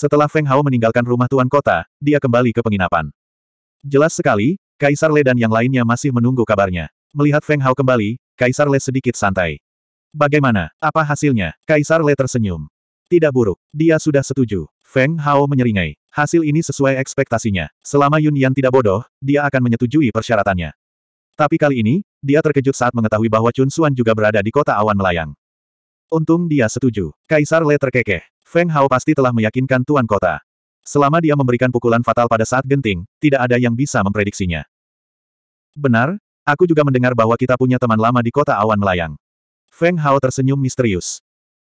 Setelah Feng Hao meninggalkan rumah tuan kota, dia kembali ke penginapan. Jelas sekali, Kaisar Le dan yang lainnya masih menunggu kabarnya. Melihat Feng Hao kembali, Kaisar Le sedikit santai. Bagaimana? Apa hasilnya? Kaisar Le tersenyum. Tidak buruk. Dia sudah setuju. Feng Hao menyeringai. Hasil ini sesuai ekspektasinya. Selama Yun Yan tidak bodoh, dia akan menyetujui persyaratannya. Tapi kali ini, dia terkejut saat mengetahui bahwa Chun Suan juga berada di kota awan melayang. Untung dia setuju. Kaisar Le terkekeh. Feng Hao pasti telah meyakinkan Tuan Kota. Selama dia memberikan pukulan fatal pada saat genting, tidak ada yang bisa memprediksinya. Benar, aku juga mendengar bahwa kita punya teman lama di kota awan melayang. Feng Hao tersenyum misterius.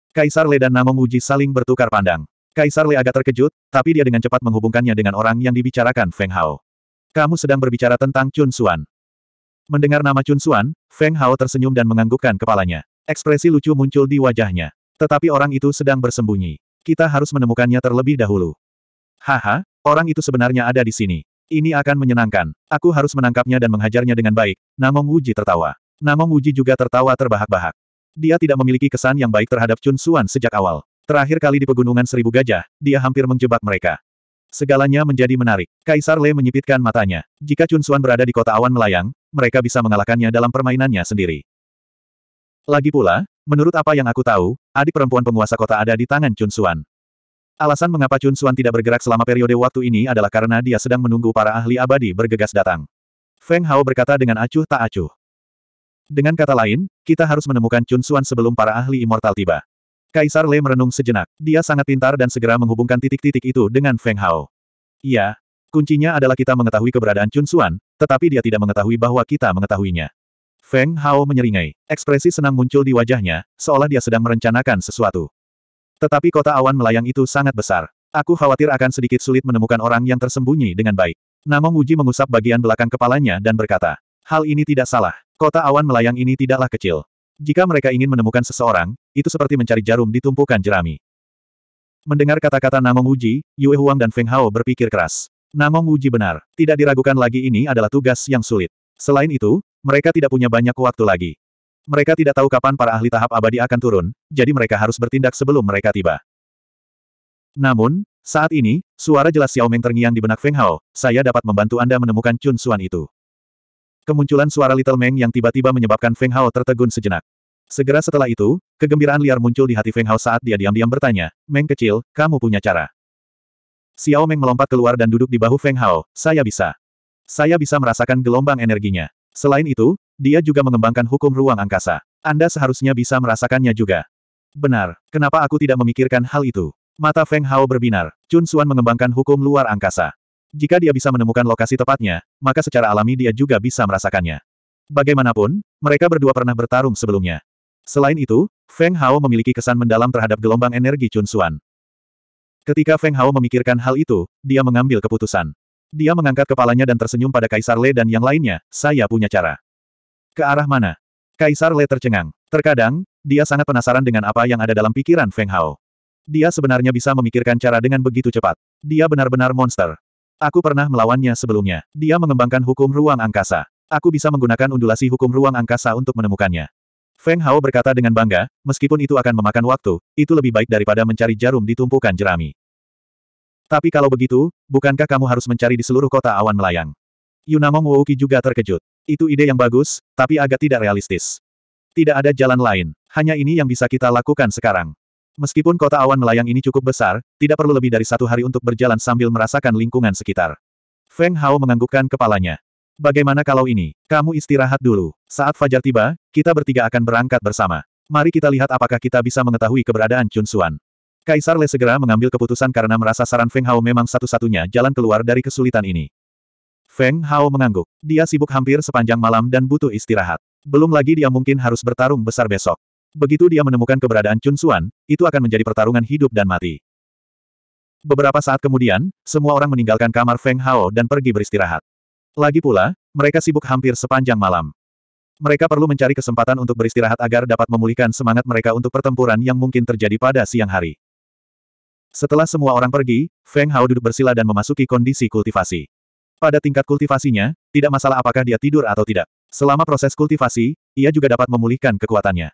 Kaisar Le dan Namo Muji saling bertukar pandang. Kaisar Le agak terkejut, tapi dia dengan cepat menghubungkannya dengan orang yang dibicarakan Feng Hao. Kamu sedang berbicara tentang Chun Suan. Mendengar nama Chun Suan, Feng Hao tersenyum dan menganggukkan kepalanya. Ekspresi lucu muncul di wajahnya. Tetapi orang itu sedang bersembunyi. Kita harus menemukannya terlebih dahulu. Haha, orang itu sebenarnya ada di sini. Ini akan menyenangkan. Aku harus menangkapnya dan menghajarnya dengan baik. Namong Wuji tertawa. Namong Wuji juga tertawa terbahak-bahak. Dia tidak memiliki kesan yang baik terhadap Chun Suan sejak awal. Terakhir kali di Pegunungan Seribu Gajah, dia hampir menjebak mereka. Segalanya menjadi menarik. Kaisar Le menyipitkan matanya. Jika Chun Suan berada di kota awan melayang, mereka bisa mengalahkannya dalam permainannya sendiri. Lagi pula, menurut apa yang aku tahu, Adik perempuan penguasa kota ada di tangan Chun Suan. Alasan mengapa Chun Suan tidak bergerak selama periode waktu ini adalah karena dia sedang menunggu para ahli abadi bergegas datang. Feng Hao berkata dengan acuh tak acuh. Dengan kata lain, kita harus menemukan Chun Suan sebelum para ahli immortal tiba. Kaisar Le merenung sejenak. Dia sangat pintar dan segera menghubungkan titik-titik itu dengan Feng Hao. Iya, kuncinya adalah kita mengetahui keberadaan Chun Suan, tetapi dia tidak mengetahui bahwa kita mengetahuinya. Feng Hao menyeringai. Ekspresi senang muncul di wajahnya, seolah dia sedang merencanakan sesuatu. Tetapi kota awan melayang itu sangat besar. Aku khawatir akan sedikit sulit menemukan orang yang tersembunyi dengan baik. Namong Uji mengusap bagian belakang kepalanya dan berkata, Hal ini tidak salah. Kota awan melayang ini tidaklah kecil. Jika mereka ingin menemukan seseorang, itu seperti mencari jarum di tumpukan jerami. Mendengar kata-kata Namong Uji, Yue Huang dan Feng Hao berpikir keras. Namong Uji benar, tidak diragukan lagi ini adalah tugas yang sulit. Selain itu, mereka tidak punya banyak waktu lagi. Mereka tidak tahu kapan para ahli tahap abadi akan turun, jadi mereka harus bertindak sebelum mereka tiba. Namun, saat ini, suara jelas Xiao Meng terngiang di benak Feng Hao, saya dapat membantu Anda menemukan Chun Suan itu. Kemunculan suara Little Meng yang tiba-tiba menyebabkan Feng Hao tertegun sejenak. Segera setelah itu, kegembiraan liar muncul di hati Feng Hao saat dia diam-diam bertanya, Meng kecil, kamu punya cara. Xiao Meng melompat keluar dan duduk di bahu Feng Hao, saya bisa. Saya bisa merasakan gelombang energinya. Selain itu, dia juga mengembangkan hukum ruang angkasa. Anda seharusnya bisa merasakannya juga. Benar, kenapa aku tidak memikirkan hal itu? Mata Feng Hao berbinar, Chun Xuan mengembangkan hukum luar angkasa. Jika dia bisa menemukan lokasi tepatnya, maka secara alami dia juga bisa merasakannya. Bagaimanapun, mereka berdua pernah bertarung sebelumnya. Selain itu, Feng Hao memiliki kesan mendalam terhadap gelombang energi Chun Xuan. Ketika Feng Hao memikirkan hal itu, dia mengambil keputusan. Dia mengangkat kepalanya dan tersenyum pada Kaisar Le dan yang lainnya, saya punya cara. Ke arah mana? Kaisar Le tercengang. Terkadang, dia sangat penasaran dengan apa yang ada dalam pikiran Feng Hao. Dia sebenarnya bisa memikirkan cara dengan begitu cepat. Dia benar-benar monster. Aku pernah melawannya sebelumnya. Dia mengembangkan hukum ruang angkasa. Aku bisa menggunakan undulasi hukum ruang angkasa untuk menemukannya. Feng Hao berkata dengan bangga, meskipun itu akan memakan waktu, itu lebih baik daripada mencari jarum di tumpukan jerami. Tapi kalau begitu, bukankah kamu harus mencari di seluruh kota awan melayang? Yunamong Wouki juga terkejut. Itu ide yang bagus, tapi agak tidak realistis. Tidak ada jalan lain, hanya ini yang bisa kita lakukan sekarang. Meskipun kota awan melayang ini cukup besar, tidak perlu lebih dari satu hari untuk berjalan sambil merasakan lingkungan sekitar. Feng Hao menganggukkan kepalanya. Bagaimana kalau ini? Kamu istirahat dulu. Saat fajar tiba, kita bertiga akan berangkat bersama. Mari kita lihat apakah kita bisa mengetahui keberadaan Chun Suan. Kaisar Le segera mengambil keputusan karena merasa saran Feng Hao memang satu-satunya jalan keluar dari kesulitan ini. Feng Hao mengangguk. Dia sibuk hampir sepanjang malam dan butuh istirahat. Belum lagi dia mungkin harus bertarung besar besok. Begitu dia menemukan keberadaan Chun Xuan, itu akan menjadi pertarungan hidup dan mati. Beberapa saat kemudian, semua orang meninggalkan kamar Feng Hao dan pergi beristirahat. Lagi pula, mereka sibuk hampir sepanjang malam. Mereka perlu mencari kesempatan untuk beristirahat agar dapat memulihkan semangat mereka untuk pertempuran yang mungkin terjadi pada siang hari. Setelah semua orang pergi, Feng Hao duduk bersila dan memasuki kondisi kultivasi. Pada tingkat kultivasinya, tidak masalah apakah dia tidur atau tidak. Selama proses kultivasi, ia juga dapat memulihkan kekuatannya.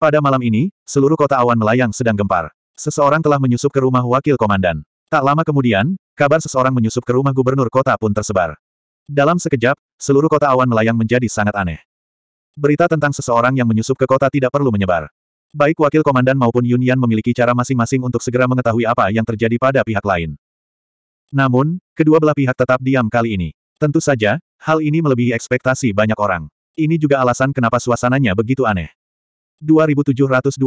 Pada malam ini, seluruh kota awan melayang sedang gempar. Seseorang telah menyusup ke rumah wakil komandan. Tak lama kemudian, kabar seseorang menyusup ke rumah gubernur kota pun tersebar. Dalam sekejap, seluruh kota awan melayang menjadi sangat aneh. Berita tentang seseorang yang menyusup ke kota tidak perlu menyebar. Baik wakil komandan maupun Yunian memiliki cara masing-masing untuk segera mengetahui apa yang terjadi pada pihak lain. Namun, kedua belah pihak tetap diam kali ini. Tentu saja, hal ini melebihi ekspektasi banyak orang. Ini juga alasan kenapa suasananya begitu aneh. 2722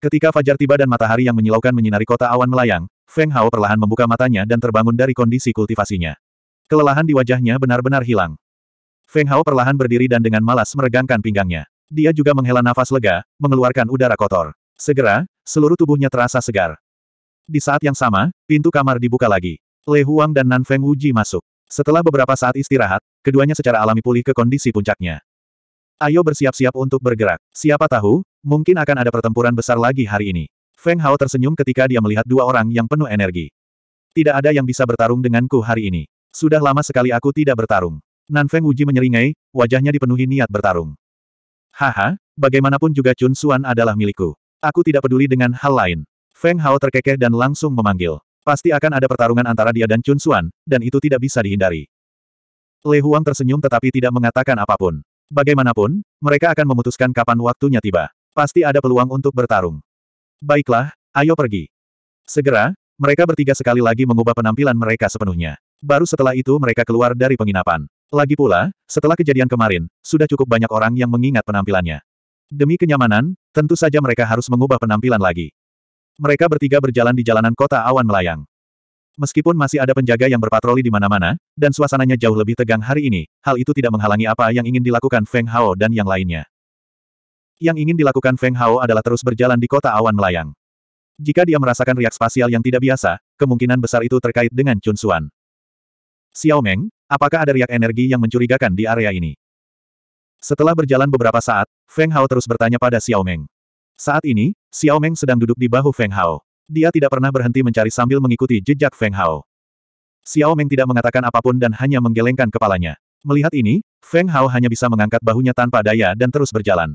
Ketika fajar tiba dan matahari yang menyilaukan menyinari kota awan melayang, Feng Hao perlahan membuka matanya dan terbangun dari kondisi kultivasinya. Kelelahan di wajahnya benar-benar hilang. Feng Hao perlahan berdiri dan dengan malas meregangkan pinggangnya. Dia juga menghela nafas lega, mengeluarkan udara kotor. Segera, seluruh tubuhnya terasa segar. Di saat yang sama, pintu kamar dibuka lagi. Le Huang dan Nan Feng Wuji masuk. Setelah beberapa saat istirahat, keduanya secara alami pulih ke kondisi puncaknya. Ayo bersiap-siap untuk bergerak. Siapa tahu, mungkin akan ada pertempuran besar lagi hari ini. Feng Hao tersenyum ketika dia melihat dua orang yang penuh energi. Tidak ada yang bisa bertarung denganku hari ini. Sudah lama sekali aku tidak bertarung. Nan Feng Wuji menyeringai, wajahnya dipenuhi niat bertarung. Haha, bagaimanapun juga Chun Suan adalah milikku. Aku tidak peduli dengan hal lain. Feng Hao terkekeh dan langsung memanggil. Pasti akan ada pertarungan antara dia dan Chun Suan, dan itu tidak bisa dihindari. Le Huang tersenyum tetapi tidak mengatakan apapun. Bagaimanapun, mereka akan memutuskan kapan waktunya tiba. Pasti ada peluang untuk bertarung. Baiklah, ayo pergi. Segera, mereka bertiga sekali lagi mengubah penampilan mereka sepenuhnya. Baru setelah itu mereka keluar dari penginapan. Lagi pula, setelah kejadian kemarin, sudah cukup banyak orang yang mengingat penampilannya. Demi kenyamanan, tentu saja mereka harus mengubah penampilan lagi. Mereka bertiga berjalan di jalanan kota awan melayang. Meskipun masih ada penjaga yang berpatroli di mana-mana, dan suasananya jauh lebih tegang hari ini, hal itu tidak menghalangi apa yang ingin dilakukan Feng Hao dan yang lainnya. Yang ingin dilakukan Feng Hao adalah terus berjalan di kota awan melayang. Jika dia merasakan riak spasial yang tidak biasa, kemungkinan besar itu terkait dengan Chun Xuan. Xiao Meng, Apakah ada riak energi yang mencurigakan di area ini? Setelah berjalan beberapa saat, Feng Hao terus bertanya pada Xiao Meng. Saat ini, Xiao Meng sedang duduk di bahu Feng Hao. Dia tidak pernah berhenti mencari sambil mengikuti jejak Feng Hao. Xiao Meng tidak mengatakan apapun dan hanya menggelengkan kepalanya. Melihat ini, Feng Hao hanya bisa mengangkat bahunya tanpa daya dan terus berjalan.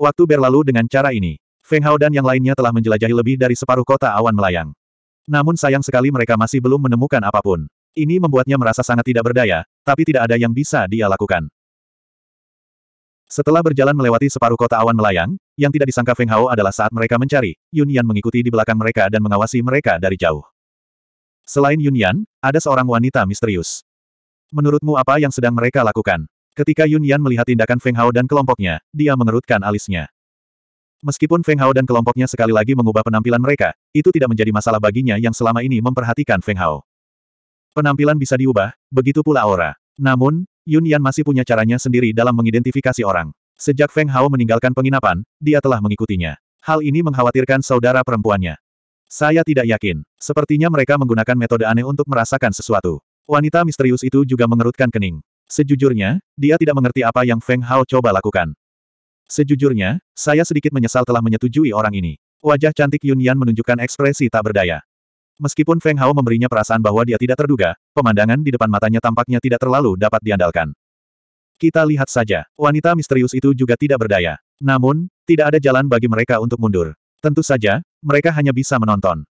Waktu berlalu dengan cara ini. Feng Hao dan yang lainnya telah menjelajahi lebih dari separuh kota awan melayang. Namun sayang sekali mereka masih belum menemukan apapun. Ini membuatnya merasa sangat tidak berdaya, tapi tidak ada yang bisa dia lakukan. Setelah berjalan melewati separuh kota awan melayang, yang tidak disangka Feng Hao adalah saat mereka mencari, Yun Yan mengikuti di belakang mereka dan mengawasi mereka dari jauh. Selain Yun Yan, ada seorang wanita misterius. Menurutmu apa yang sedang mereka lakukan? Ketika Yun Yan melihat tindakan Feng Hao dan kelompoknya, dia mengerutkan alisnya. Meskipun Feng Hao dan kelompoknya sekali lagi mengubah penampilan mereka, itu tidak menjadi masalah baginya yang selama ini memperhatikan Feng Hao. Penampilan bisa diubah, begitu pula aura. Namun, Yun Yan masih punya caranya sendiri dalam mengidentifikasi orang. Sejak Feng Hao meninggalkan penginapan, dia telah mengikutinya. Hal ini mengkhawatirkan saudara perempuannya. Saya tidak yakin. Sepertinya mereka menggunakan metode aneh untuk merasakan sesuatu. Wanita misterius itu juga mengerutkan kening. Sejujurnya, dia tidak mengerti apa yang Feng Hao coba lakukan. Sejujurnya, saya sedikit menyesal telah menyetujui orang ini. Wajah cantik Yun Yan menunjukkan ekspresi tak berdaya. Meskipun Feng Hao memberinya perasaan bahwa dia tidak terduga, pemandangan di depan matanya tampaknya tidak terlalu dapat diandalkan. Kita lihat saja, wanita misterius itu juga tidak berdaya. Namun, tidak ada jalan bagi mereka untuk mundur. Tentu saja, mereka hanya bisa menonton.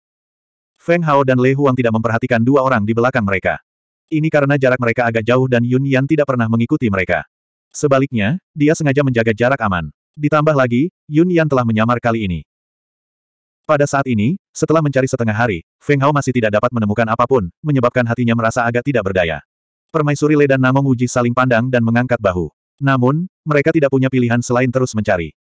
Feng Hao dan Lei Huang tidak memperhatikan dua orang di belakang mereka. Ini karena jarak mereka agak jauh dan Yun Yan tidak pernah mengikuti mereka. Sebaliknya, dia sengaja menjaga jarak aman. Ditambah lagi, Yun Yan telah menyamar kali ini. Pada saat ini, setelah mencari setengah hari, Feng Hao masih tidak dapat menemukan apapun, menyebabkan hatinya merasa agak tidak berdaya. Permaisuri Le dan Namong Uji saling pandang dan mengangkat bahu. Namun, mereka tidak punya pilihan selain terus mencari.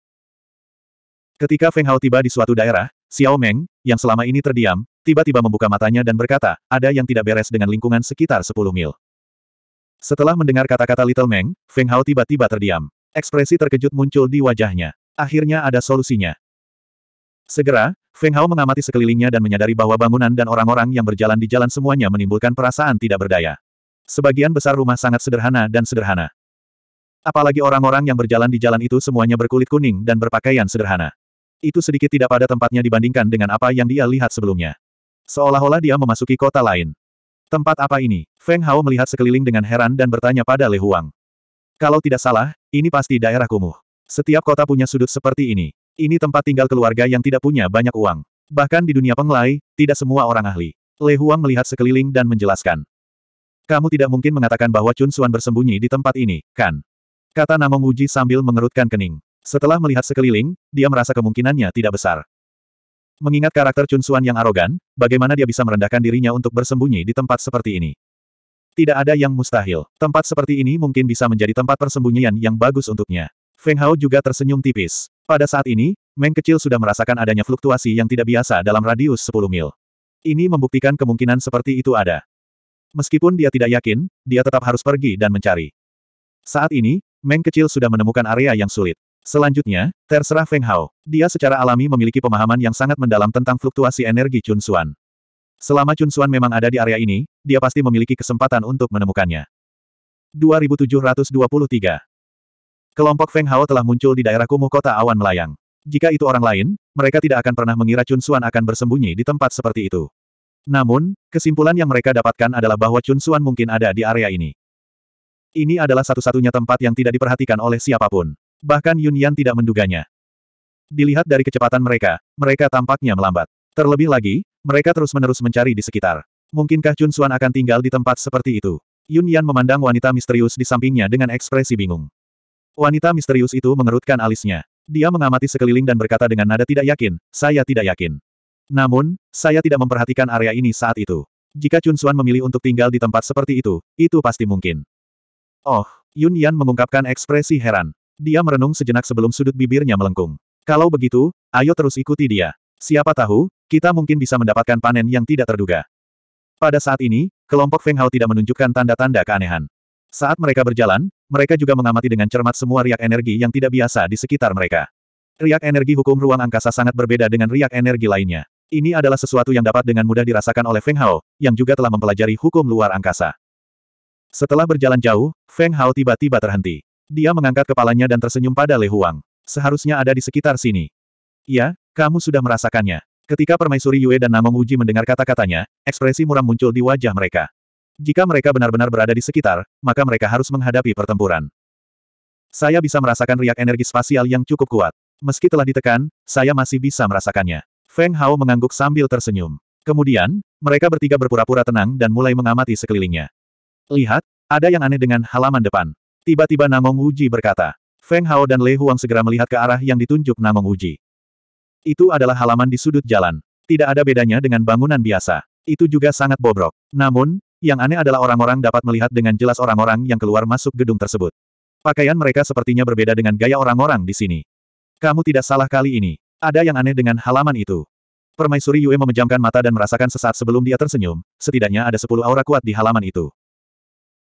Ketika Feng Hao tiba di suatu daerah, Xiao Meng, yang selama ini terdiam, tiba-tiba membuka matanya dan berkata, ada yang tidak beres dengan lingkungan sekitar 10 mil. Setelah mendengar kata-kata Little Meng, Feng Hao tiba-tiba terdiam. Ekspresi terkejut muncul di wajahnya. Akhirnya ada solusinya. Segera, Feng Hao mengamati sekelilingnya dan menyadari bahwa bangunan dan orang-orang yang berjalan di jalan semuanya menimbulkan perasaan tidak berdaya. Sebagian besar rumah sangat sederhana dan sederhana. Apalagi orang-orang yang berjalan di jalan itu semuanya berkulit kuning dan berpakaian sederhana. Itu sedikit tidak pada tempatnya dibandingkan dengan apa yang dia lihat sebelumnya. Seolah-olah dia memasuki kota lain. Tempat apa ini? Feng Hao melihat sekeliling dengan heran dan bertanya pada Le Huang. Kalau tidak salah, ini pasti daerah kumuh. Setiap kota punya sudut seperti ini. Ini tempat tinggal keluarga yang tidak punya banyak uang. Bahkan di dunia penglai, tidak semua orang ahli. Le Huang melihat sekeliling dan menjelaskan. Kamu tidak mungkin mengatakan bahwa Chun Suan bersembunyi di tempat ini, kan? Kata Namong Uji sambil mengerutkan kening. Setelah melihat sekeliling, dia merasa kemungkinannya tidak besar. Mengingat karakter Chun Suan yang arogan, bagaimana dia bisa merendahkan dirinya untuk bersembunyi di tempat seperti ini? Tidak ada yang mustahil. Tempat seperti ini mungkin bisa menjadi tempat persembunyian yang bagus untuknya. Feng Hao juga tersenyum tipis. Pada saat ini, Meng kecil sudah merasakan adanya fluktuasi yang tidak biasa dalam radius 10 mil. Ini membuktikan kemungkinan seperti itu ada. Meskipun dia tidak yakin, dia tetap harus pergi dan mencari. Saat ini, Meng kecil sudah menemukan area yang sulit. Selanjutnya, terserah Feng Hao. Dia secara alami memiliki pemahaman yang sangat mendalam tentang fluktuasi energi Chun Xuan. Selama Chun Xuan memang ada di area ini, dia pasti memiliki kesempatan untuk menemukannya. 2723 Kelompok Feng Hao telah muncul di daerah kumuh kota awan melayang. Jika itu orang lain, mereka tidak akan pernah mengira Chun Suan akan bersembunyi di tempat seperti itu. Namun, kesimpulan yang mereka dapatkan adalah bahwa Chun Suan mungkin ada di area ini. Ini adalah satu-satunya tempat yang tidak diperhatikan oleh siapapun. Bahkan Yun Yan tidak menduganya. Dilihat dari kecepatan mereka, mereka tampaknya melambat. Terlebih lagi, mereka terus-menerus mencari di sekitar. Mungkinkah Chun Suan akan tinggal di tempat seperti itu? Yun Yan memandang wanita misterius di sampingnya dengan ekspresi bingung. Wanita misterius itu mengerutkan alisnya. Dia mengamati sekeliling dan berkata dengan nada tidak yakin, saya tidak yakin. Namun, saya tidak memperhatikan area ini saat itu. Jika Chun Xuan memilih untuk tinggal di tempat seperti itu, itu pasti mungkin. Oh, Yun Yan mengungkapkan ekspresi heran. Dia merenung sejenak sebelum sudut bibirnya melengkung. Kalau begitu, ayo terus ikuti dia. Siapa tahu, kita mungkin bisa mendapatkan panen yang tidak terduga. Pada saat ini, kelompok Feng Hao tidak menunjukkan tanda-tanda keanehan. Saat mereka berjalan, mereka juga mengamati dengan cermat semua riak energi yang tidak biasa di sekitar mereka. Riak energi hukum ruang angkasa sangat berbeda dengan riak energi lainnya. Ini adalah sesuatu yang dapat dengan mudah dirasakan oleh Feng Hao, yang juga telah mempelajari hukum luar angkasa. Setelah berjalan jauh, Feng Hao tiba-tiba terhenti. Dia mengangkat kepalanya dan tersenyum pada Le Huang. Seharusnya ada di sekitar sini. Ya, kamu sudah merasakannya. Ketika permaisuri Yue dan Namong Uji mendengar kata-katanya, ekspresi muram muncul di wajah mereka. Jika mereka benar-benar berada di sekitar, maka mereka harus menghadapi pertempuran. Saya bisa merasakan riak energi spasial yang cukup kuat. Meski telah ditekan, saya masih bisa merasakannya. Feng Hao mengangguk sambil tersenyum. Kemudian, mereka bertiga berpura-pura tenang dan mulai mengamati sekelilingnya. Lihat, ada yang aneh dengan halaman depan. Tiba-tiba Namong Wuji berkata. Feng Hao dan Lei Huang segera melihat ke arah yang ditunjuk Namong Wuji. Itu adalah halaman di sudut jalan. Tidak ada bedanya dengan bangunan biasa. Itu juga sangat bobrok. Namun, yang aneh adalah orang-orang dapat melihat dengan jelas orang-orang yang keluar masuk gedung tersebut. Pakaian mereka sepertinya berbeda dengan gaya orang-orang di sini. Kamu tidak salah kali ini. Ada yang aneh dengan halaman itu. Permaisuri Yue memejamkan mata dan merasakan sesaat sebelum dia tersenyum, setidaknya ada sepuluh aura kuat di halaman itu.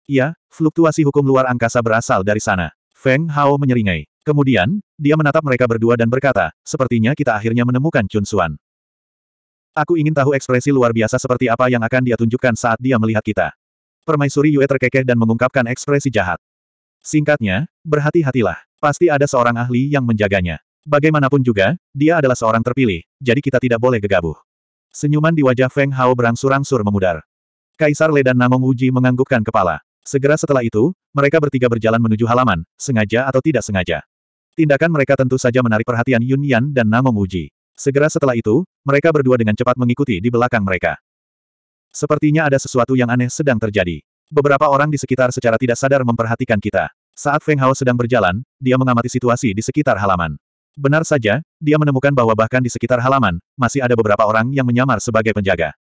Iya, fluktuasi hukum luar angkasa berasal dari sana. Feng Hao menyeringai. Kemudian, dia menatap mereka berdua dan berkata, sepertinya kita akhirnya menemukan Chun Suan. Aku ingin tahu ekspresi luar biasa seperti apa yang akan dia tunjukkan saat dia melihat kita. Permaisuri Yue terkekeh dan mengungkapkan ekspresi jahat. Singkatnya, berhati-hatilah. Pasti ada seorang ahli yang menjaganya. Bagaimanapun juga, dia adalah seorang terpilih, jadi kita tidak boleh gegabah. Senyuman di wajah Feng Hao berangsur-angsur memudar. Kaisar Le dan Namong Uji menganggukkan kepala. Segera setelah itu, mereka bertiga berjalan menuju halaman, sengaja atau tidak sengaja. Tindakan mereka tentu saja menarik perhatian Yun Yan dan Namong Uji. Segera setelah itu, mereka berdua dengan cepat mengikuti di belakang mereka. Sepertinya ada sesuatu yang aneh sedang terjadi. Beberapa orang di sekitar secara tidak sadar memperhatikan kita. Saat Feng Hao sedang berjalan, dia mengamati situasi di sekitar halaman. Benar saja, dia menemukan bahwa bahkan di sekitar halaman, masih ada beberapa orang yang menyamar sebagai penjaga.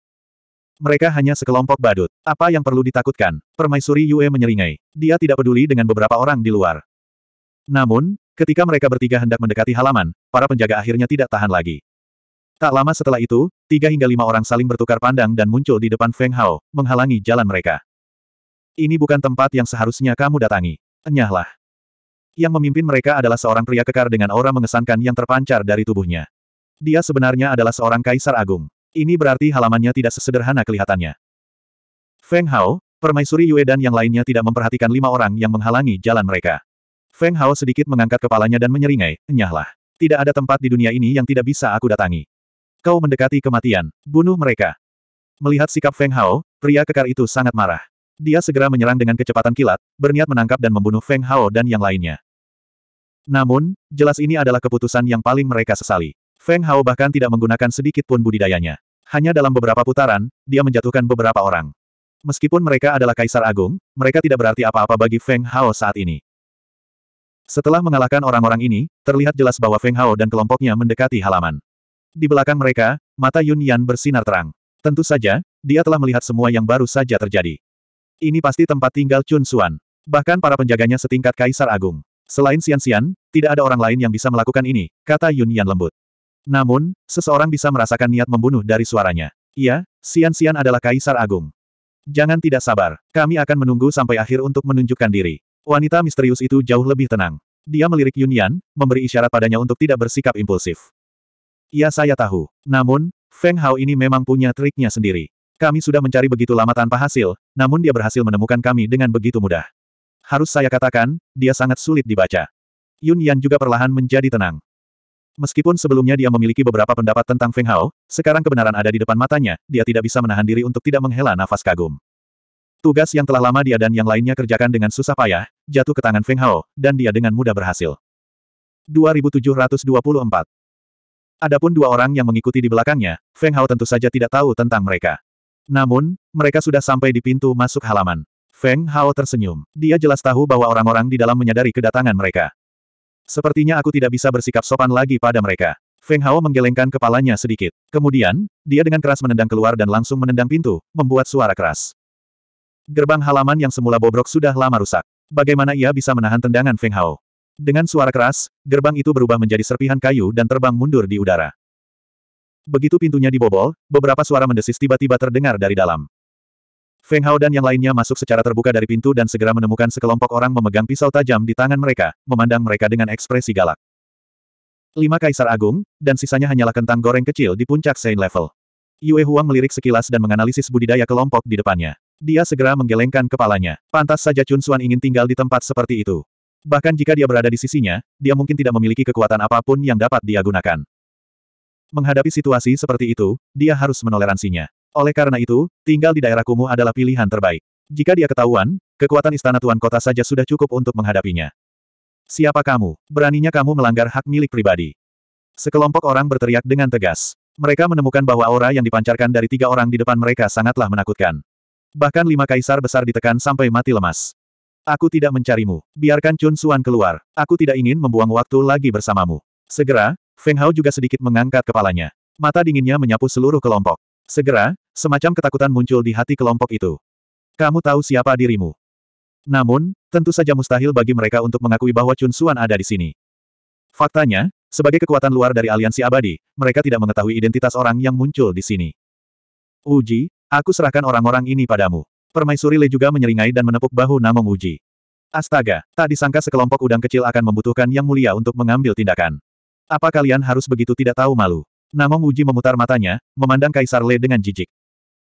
Mereka hanya sekelompok badut. Apa yang perlu ditakutkan? Permaisuri Yue menyeringai. Dia tidak peduli dengan beberapa orang di luar. Namun, Ketika mereka bertiga hendak mendekati halaman, para penjaga akhirnya tidak tahan lagi. Tak lama setelah itu, tiga hingga lima orang saling bertukar pandang dan muncul di depan Feng Hao, menghalangi jalan mereka. Ini bukan tempat yang seharusnya kamu datangi. Enyahlah. Yang memimpin mereka adalah seorang pria kekar dengan aura mengesankan yang terpancar dari tubuhnya. Dia sebenarnya adalah seorang kaisar agung. Ini berarti halamannya tidak sesederhana kelihatannya. Feng Hao, permaisuri Yue dan yang lainnya tidak memperhatikan lima orang yang menghalangi jalan mereka. Feng Hao sedikit mengangkat kepalanya dan menyeringai, enyahlah. Tidak ada tempat di dunia ini yang tidak bisa aku datangi. Kau mendekati kematian, bunuh mereka. Melihat sikap Feng Hao, pria kekar itu sangat marah. Dia segera menyerang dengan kecepatan kilat, berniat menangkap dan membunuh Feng Hao dan yang lainnya. Namun, jelas ini adalah keputusan yang paling mereka sesali. Feng Hao bahkan tidak menggunakan sedikit pun budidayanya. Hanya dalam beberapa putaran, dia menjatuhkan beberapa orang. Meskipun mereka adalah kaisar agung, mereka tidak berarti apa-apa bagi Feng Hao saat ini. Setelah mengalahkan orang-orang ini, terlihat jelas bahwa Feng Hao dan kelompoknya mendekati halaman. Di belakang mereka, mata Yun Yan bersinar terang. Tentu saja, dia telah melihat semua yang baru saja terjadi. Ini pasti tempat tinggal Chun Xuan. Bahkan para penjaganya setingkat Kaisar Agung. Selain Xian Xian, tidak ada orang lain yang bisa melakukan ini, kata Yun Yan lembut. Namun, seseorang bisa merasakan niat membunuh dari suaranya. Iya, Xian Xian adalah Kaisar Agung. Jangan tidak sabar, kami akan menunggu sampai akhir untuk menunjukkan diri. Wanita misterius itu jauh lebih tenang. Dia melirik Yunyan, memberi isyarat padanya untuk tidak bersikap impulsif. Ya, saya tahu. Namun, Feng Hao ini memang punya triknya sendiri. Kami sudah mencari begitu lama tanpa hasil, namun dia berhasil menemukan kami dengan begitu mudah. Harus saya katakan, dia sangat sulit dibaca. Yun Yan juga perlahan menjadi tenang. Meskipun sebelumnya dia memiliki beberapa pendapat tentang Feng Hao, sekarang kebenaran ada di depan matanya, dia tidak bisa menahan diri untuk tidak menghela nafas kagum. Tugas yang telah lama dia dan yang lainnya kerjakan dengan susah payah, jatuh ke tangan Feng Hao, dan dia dengan mudah berhasil. 2724 Adapun dua orang yang mengikuti di belakangnya, Feng Hao tentu saja tidak tahu tentang mereka. Namun, mereka sudah sampai di pintu masuk halaman. Feng Hao tersenyum. Dia jelas tahu bahwa orang-orang di dalam menyadari kedatangan mereka. Sepertinya aku tidak bisa bersikap sopan lagi pada mereka. Feng Hao menggelengkan kepalanya sedikit. Kemudian, dia dengan keras menendang keluar dan langsung menendang pintu, membuat suara keras. Gerbang halaman yang semula bobrok sudah lama rusak. Bagaimana ia bisa menahan tendangan Feng Hao? Dengan suara keras, gerbang itu berubah menjadi serpihan kayu dan terbang mundur di udara. Begitu pintunya dibobol, beberapa suara mendesis tiba-tiba terdengar dari dalam. Feng Hao dan yang lainnya masuk secara terbuka dari pintu dan segera menemukan sekelompok orang memegang pisau tajam di tangan mereka, memandang mereka dengan ekspresi galak. Lima kaisar agung, dan sisanya hanyalah kentang goreng kecil di puncak Sein level. Yue Huang melirik sekilas dan menganalisis budidaya kelompok di depannya. Dia segera menggelengkan kepalanya. Pantas saja Chun Xuan ingin tinggal di tempat seperti itu. Bahkan jika dia berada di sisinya, dia mungkin tidak memiliki kekuatan apapun yang dapat dia gunakan. Menghadapi situasi seperti itu, dia harus menoleransinya. Oleh karena itu, tinggal di daerah kumuh adalah pilihan terbaik. Jika dia ketahuan, kekuatan istana tuan kota saja sudah cukup untuk menghadapinya. Siapa kamu? Beraninya kamu melanggar hak milik pribadi. Sekelompok orang berteriak dengan tegas. Mereka menemukan bahwa aura yang dipancarkan dari tiga orang di depan mereka sangatlah menakutkan. Bahkan lima kaisar besar ditekan sampai mati lemas. Aku tidak mencarimu. Biarkan Chun Suan keluar. Aku tidak ingin membuang waktu lagi bersamamu. Segera, Feng Hao juga sedikit mengangkat kepalanya. Mata dinginnya menyapu seluruh kelompok. Segera, semacam ketakutan muncul di hati kelompok itu. Kamu tahu siapa dirimu. Namun, tentu saja mustahil bagi mereka untuk mengakui bahwa Chun Suan ada di sini. Faktanya, sebagai kekuatan luar dari aliansi abadi, mereka tidak mengetahui identitas orang yang muncul di sini. Uji, Aku serahkan orang-orang ini padamu. Permaisuri Le juga menyeringai dan menepuk bahu Namong Uji. Astaga, tak disangka sekelompok udang kecil akan membutuhkan yang mulia untuk mengambil tindakan. Apa kalian harus begitu tidak tahu malu? Namong Uji memutar matanya, memandang Kaisar Le dengan jijik.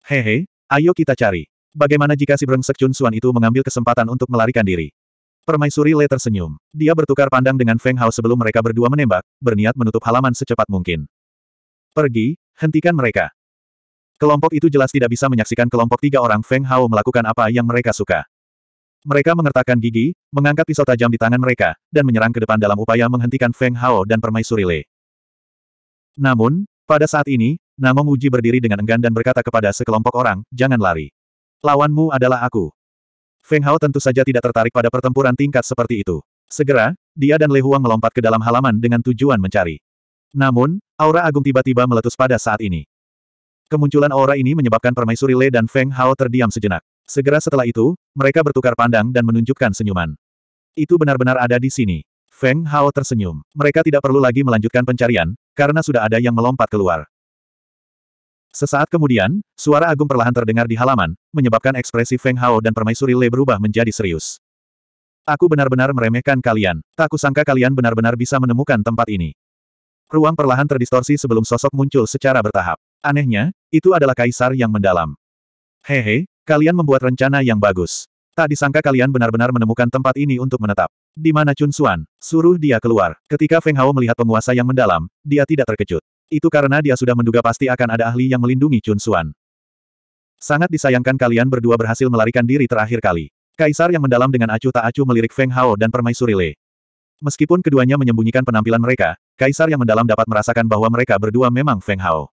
Hehe, ayo kita cari. Bagaimana jika si Breng Sekcun Suan itu mengambil kesempatan untuk melarikan diri? Permaisuri Le tersenyum. Dia bertukar pandang dengan Feng Hao sebelum mereka berdua menembak, berniat menutup halaman secepat mungkin. Pergi, hentikan mereka. Kelompok itu jelas tidak bisa menyaksikan kelompok tiga orang Feng Hao melakukan apa yang mereka suka. Mereka mengertakkan gigi, mengangkat pisau tajam di tangan mereka, dan menyerang ke depan dalam upaya menghentikan Feng Hao dan Permaisuri Le. Namun, pada saat ini, Namong Uji berdiri dengan enggan dan berkata kepada sekelompok orang, jangan lari. Lawanmu adalah aku. Feng Hao tentu saja tidak tertarik pada pertempuran tingkat seperti itu. Segera, dia dan Le Huang melompat ke dalam halaman dengan tujuan mencari. Namun, aura agung tiba-tiba meletus pada saat ini. Kemunculan aura ini menyebabkan Permaisuri Le dan Feng Hao terdiam sejenak. Segera setelah itu, mereka bertukar pandang dan menunjukkan senyuman. Itu benar-benar ada di sini. Feng Hao tersenyum. Mereka tidak perlu lagi melanjutkan pencarian, karena sudah ada yang melompat keluar. Sesaat kemudian, suara agung perlahan terdengar di halaman, menyebabkan ekspresi Feng Hao dan Permaisuri Le berubah menjadi serius. Aku benar-benar meremehkan kalian. Tak kusangka kalian benar-benar bisa menemukan tempat ini. Ruang perlahan terdistorsi sebelum sosok muncul secara bertahap. Anehnya, itu adalah kaisar yang mendalam. Hehe, kalian membuat rencana yang bagus. Tak disangka kalian benar-benar menemukan tempat ini untuk menetap. Di mana Chun Xuan? Suruh dia keluar. Ketika Feng Hao melihat penguasa yang mendalam, dia tidak terkejut. Itu karena dia sudah menduga pasti akan ada ahli yang melindungi Chun Xuan. Sangat disayangkan kalian berdua berhasil melarikan diri terakhir kali. Kaisar yang mendalam dengan acuh tak acuh melirik Feng Hao dan permaisuri Le. Meskipun keduanya menyembunyikan penampilan mereka, Kaisar yang mendalam dapat merasakan bahwa mereka berdua memang Feng Hao.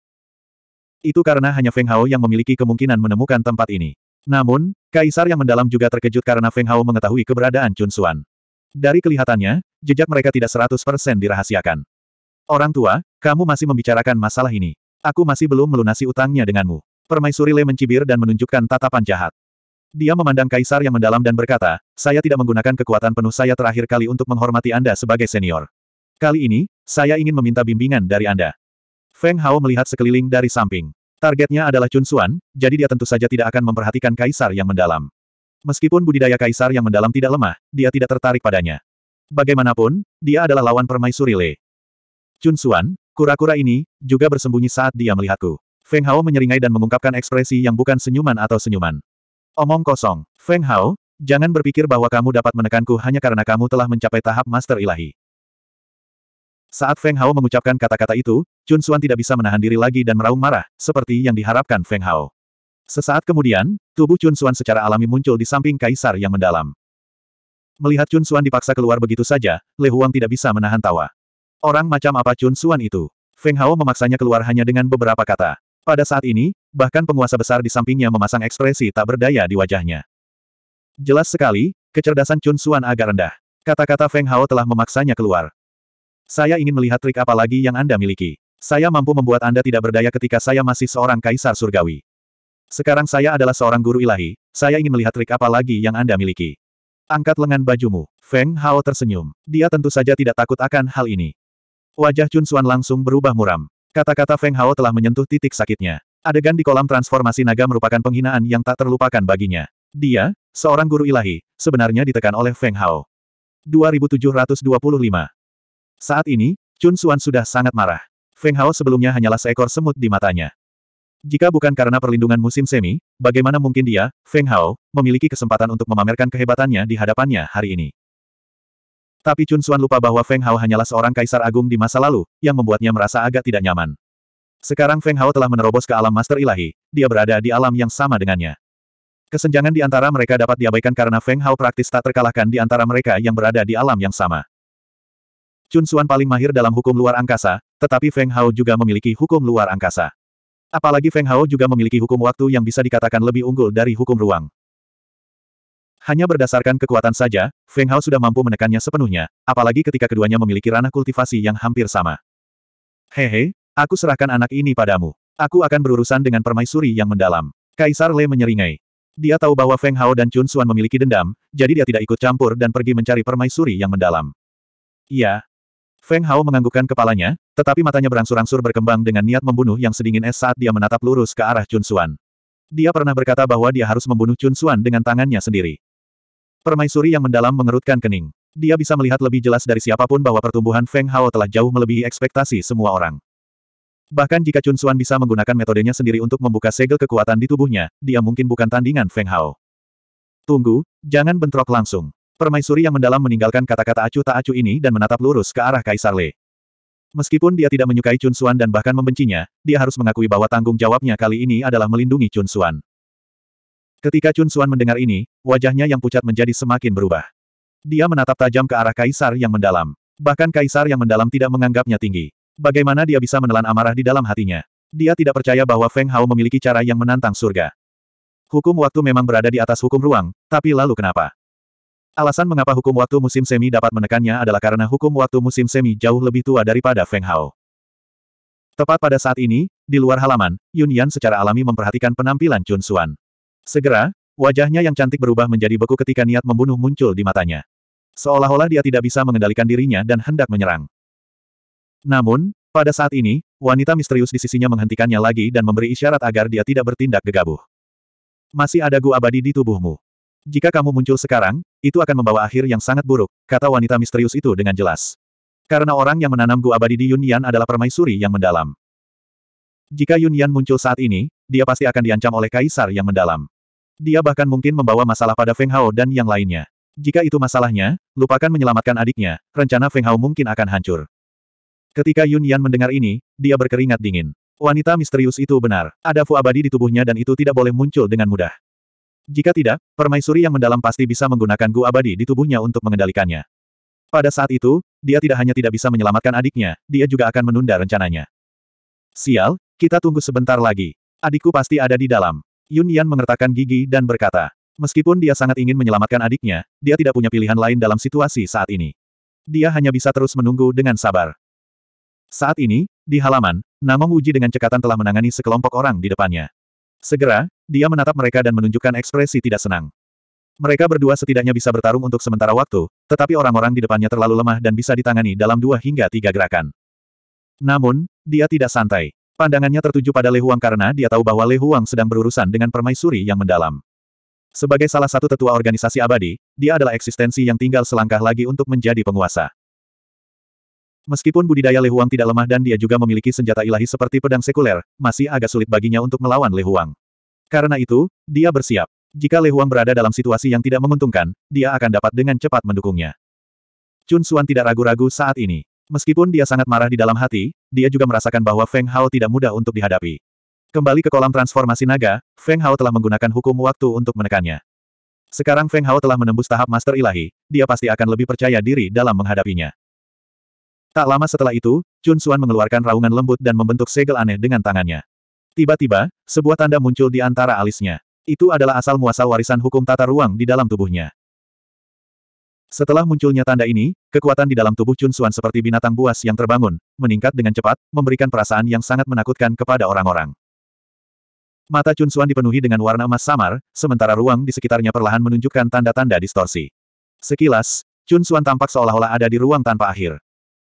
Itu karena hanya Feng Hao yang memiliki kemungkinan menemukan tempat ini. Namun, Kaisar yang mendalam juga terkejut karena Feng Hao mengetahui keberadaan Chun Xuan. Dari kelihatannya, jejak mereka tidak 100% dirahasiakan. Orang tua, kamu masih membicarakan masalah ini. Aku masih belum melunasi utangnya denganmu. Permaisuri Le mencibir dan menunjukkan tatapan jahat. Dia memandang Kaisar yang mendalam dan berkata, saya tidak menggunakan kekuatan penuh saya terakhir kali untuk menghormati Anda sebagai senior. Kali ini, saya ingin meminta bimbingan dari Anda. Feng Hao melihat sekeliling dari samping. Targetnya adalah Chun Xuan, jadi dia tentu saja tidak akan memperhatikan kaisar yang mendalam. Meskipun budidaya kaisar yang mendalam tidak lemah, dia tidak tertarik padanya. Bagaimanapun, dia adalah lawan permaisuri Le. Chun Xuan, kura-kura ini, juga bersembunyi saat dia melihatku. Feng Hao menyeringai dan mengungkapkan ekspresi yang bukan senyuman atau senyuman. Omong kosong, Feng Hao, jangan berpikir bahwa kamu dapat menekanku hanya karena kamu telah mencapai tahap master ilahi. Saat Feng Hao mengucapkan kata-kata itu, Chun Xuan tidak bisa menahan diri lagi dan meraung marah, seperti yang diharapkan Feng Hao. Sesaat kemudian, tubuh Chun Xuan secara alami muncul di samping kaisar yang mendalam. Melihat Chun Xuan dipaksa keluar begitu saja, Le Huang tidak bisa menahan tawa. Orang macam apa Chun Xuan itu? Feng Hao memaksanya keluar hanya dengan beberapa kata. Pada saat ini, bahkan penguasa besar di sampingnya memasang ekspresi tak berdaya di wajahnya. Jelas sekali, kecerdasan Chun Xuan agak rendah. Kata-kata Feng Hao telah memaksanya keluar. Saya ingin melihat trik apa lagi yang Anda miliki. Saya mampu membuat Anda tidak berdaya ketika saya masih seorang kaisar surgawi. Sekarang saya adalah seorang guru ilahi, saya ingin melihat trik apa lagi yang Anda miliki. Angkat lengan bajumu. Feng Hao tersenyum. Dia tentu saja tidak takut akan hal ini. Wajah Chun Xuan langsung berubah muram. Kata-kata Feng Hao telah menyentuh titik sakitnya. Adegan di kolam transformasi naga merupakan penghinaan yang tak terlupakan baginya. Dia, seorang guru ilahi, sebenarnya ditekan oleh Feng Hao. 2725 saat ini, Chun Xuan sudah sangat marah. Feng Hao sebelumnya hanyalah seekor semut di matanya. Jika bukan karena perlindungan musim semi, bagaimana mungkin dia, Feng Hao, memiliki kesempatan untuk memamerkan kehebatannya di hadapannya hari ini. Tapi Chun Xuan lupa bahwa Feng Hao hanyalah seorang kaisar agung di masa lalu, yang membuatnya merasa agak tidak nyaman. Sekarang Feng Hao telah menerobos ke alam master ilahi, dia berada di alam yang sama dengannya. Kesenjangan di antara mereka dapat diabaikan karena Feng Hao praktis tak terkalahkan di antara mereka yang berada di alam yang sama. Chun Xuan paling mahir dalam hukum luar angkasa, tetapi Feng Hao juga memiliki hukum luar angkasa. Apalagi Feng Hao juga memiliki hukum waktu yang bisa dikatakan lebih unggul dari hukum ruang. Hanya berdasarkan kekuatan saja, Feng Hao sudah mampu menekannya sepenuhnya, apalagi ketika keduanya memiliki ranah kultivasi yang hampir sama. Hehe, aku serahkan anak ini padamu. Aku akan berurusan dengan permaisuri yang mendalam. Kaisar Le menyeringai. Dia tahu bahwa Feng Hao dan Chun Xuan memiliki dendam, jadi dia tidak ikut campur dan pergi mencari permaisuri yang mendalam. Iya, Feng Hao menganggukkan kepalanya, tetapi matanya berangsur-angsur berkembang dengan niat membunuh yang sedingin es saat dia menatap lurus ke arah Chun Xuan. Dia pernah berkata bahwa dia harus membunuh Chun Xuan dengan tangannya sendiri. Permaisuri yang mendalam mengerutkan kening. Dia bisa melihat lebih jelas dari siapapun bahwa pertumbuhan Feng Hao telah jauh melebihi ekspektasi semua orang. Bahkan jika Chun Xuan bisa menggunakan metodenya sendiri untuk membuka segel kekuatan di tubuhnya, dia mungkin bukan tandingan Feng Hao. Tunggu, jangan bentrok langsung. Permaisuri yang mendalam meninggalkan kata-kata acuh tak acuh ini dan menatap lurus ke arah Kaisar Lei. Meskipun dia tidak menyukai Chun Xuan dan bahkan membencinya, dia harus mengakui bahwa tanggung jawabnya kali ini adalah melindungi Chun Xuan. Ketika Chun Xuan mendengar ini, wajahnya yang pucat menjadi semakin berubah. Dia menatap tajam ke arah Kaisar yang mendalam. Bahkan Kaisar yang mendalam tidak menganggapnya tinggi. Bagaimana dia bisa menelan amarah di dalam hatinya? Dia tidak percaya bahwa Feng Hao memiliki cara yang menantang surga. Hukum waktu memang berada di atas hukum ruang, tapi lalu kenapa? Alasan mengapa hukum waktu musim semi dapat menekannya adalah karena hukum waktu musim semi jauh lebih tua daripada Feng Hao. Tepat pada saat ini, di luar halaman, Yun Yan secara alami memperhatikan penampilan Chun Xuan. Segera, wajahnya yang cantik berubah menjadi beku ketika niat membunuh muncul di matanya. Seolah-olah dia tidak bisa mengendalikan dirinya dan hendak menyerang. Namun, pada saat ini, wanita misterius di sisinya menghentikannya lagi dan memberi isyarat agar dia tidak bertindak gegabah. Masih ada gua abadi di tubuhmu. Jika kamu muncul sekarang, itu akan membawa akhir yang sangat buruk, kata wanita misterius itu dengan jelas. Karena orang yang menanam gua abadi di Yunyan adalah permaisuri yang mendalam. Jika Yunyan muncul saat ini, dia pasti akan diancam oleh kaisar yang mendalam. Dia bahkan mungkin membawa masalah pada Feng Hao dan yang lainnya. Jika itu masalahnya, lupakan menyelamatkan adiknya, rencana Feng Hao mungkin akan hancur. Ketika Yunyan mendengar ini, dia berkeringat dingin. Wanita misterius itu benar, ada fu abadi di tubuhnya dan itu tidak boleh muncul dengan mudah. Jika tidak, permaisuri yang mendalam pasti bisa menggunakan gu abadi di tubuhnya untuk mengendalikannya. Pada saat itu, dia tidak hanya tidak bisa menyelamatkan adiknya, dia juga akan menunda rencananya. Sial, kita tunggu sebentar lagi. Adikku pasti ada di dalam. Yun Yan mengertakkan gigi dan berkata, meskipun dia sangat ingin menyelamatkan adiknya, dia tidak punya pilihan lain dalam situasi saat ini. Dia hanya bisa terus menunggu dengan sabar. Saat ini, di halaman, Namong Uji dengan cekatan telah menangani sekelompok orang di depannya. Segera, dia menatap mereka dan menunjukkan ekspresi tidak senang. Mereka berdua setidaknya bisa bertarung untuk sementara waktu, tetapi orang-orang di depannya terlalu lemah dan bisa ditangani dalam dua hingga tiga gerakan. Namun, dia tidak santai. Pandangannya tertuju pada Lei Huang karena dia tahu bahwa Lei Huang sedang berurusan dengan permaisuri yang mendalam. Sebagai salah satu tetua organisasi abadi, dia adalah eksistensi yang tinggal selangkah lagi untuk menjadi penguasa. Meskipun budidaya Lehuang tidak lemah dan dia juga memiliki senjata ilahi seperti pedang sekuler, masih agak sulit baginya untuk melawan Lehuang. Karena itu, dia bersiap. Jika Lehuang berada dalam situasi yang tidak menguntungkan, dia akan dapat dengan cepat mendukungnya. Chun Xuan tidak ragu-ragu saat ini. Meskipun dia sangat marah di dalam hati, dia juga merasakan bahwa Feng Hao tidak mudah untuk dihadapi. Kembali ke kolam transformasi naga, Feng Hao telah menggunakan hukum waktu untuk menekannya. Sekarang Feng Hao telah menembus tahap master ilahi, dia pasti akan lebih percaya diri dalam menghadapinya. Tak lama setelah itu, Chun Xuan mengeluarkan raungan lembut dan membentuk segel aneh dengan tangannya. Tiba-tiba, sebuah tanda muncul di antara alisnya. Itu adalah asal-muasal warisan hukum tata ruang di dalam tubuhnya. Setelah munculnya tanda ini, kekuatan di dalam tubuh Chun Xuan seperti binatang buas yang terbangun, meningkat dengan cepat, memberikan perasaan yang sangat menakutkan kepada orang-orang. Mata Chun Xuan dipenuhi dengan warna emas samar, sementara ruang di sekitarnya perlahan menunjukkan tanda-tanda distorsi. Sekilas, Chun Xuan tampak seolah-olah ada di ruang tanpa akhir.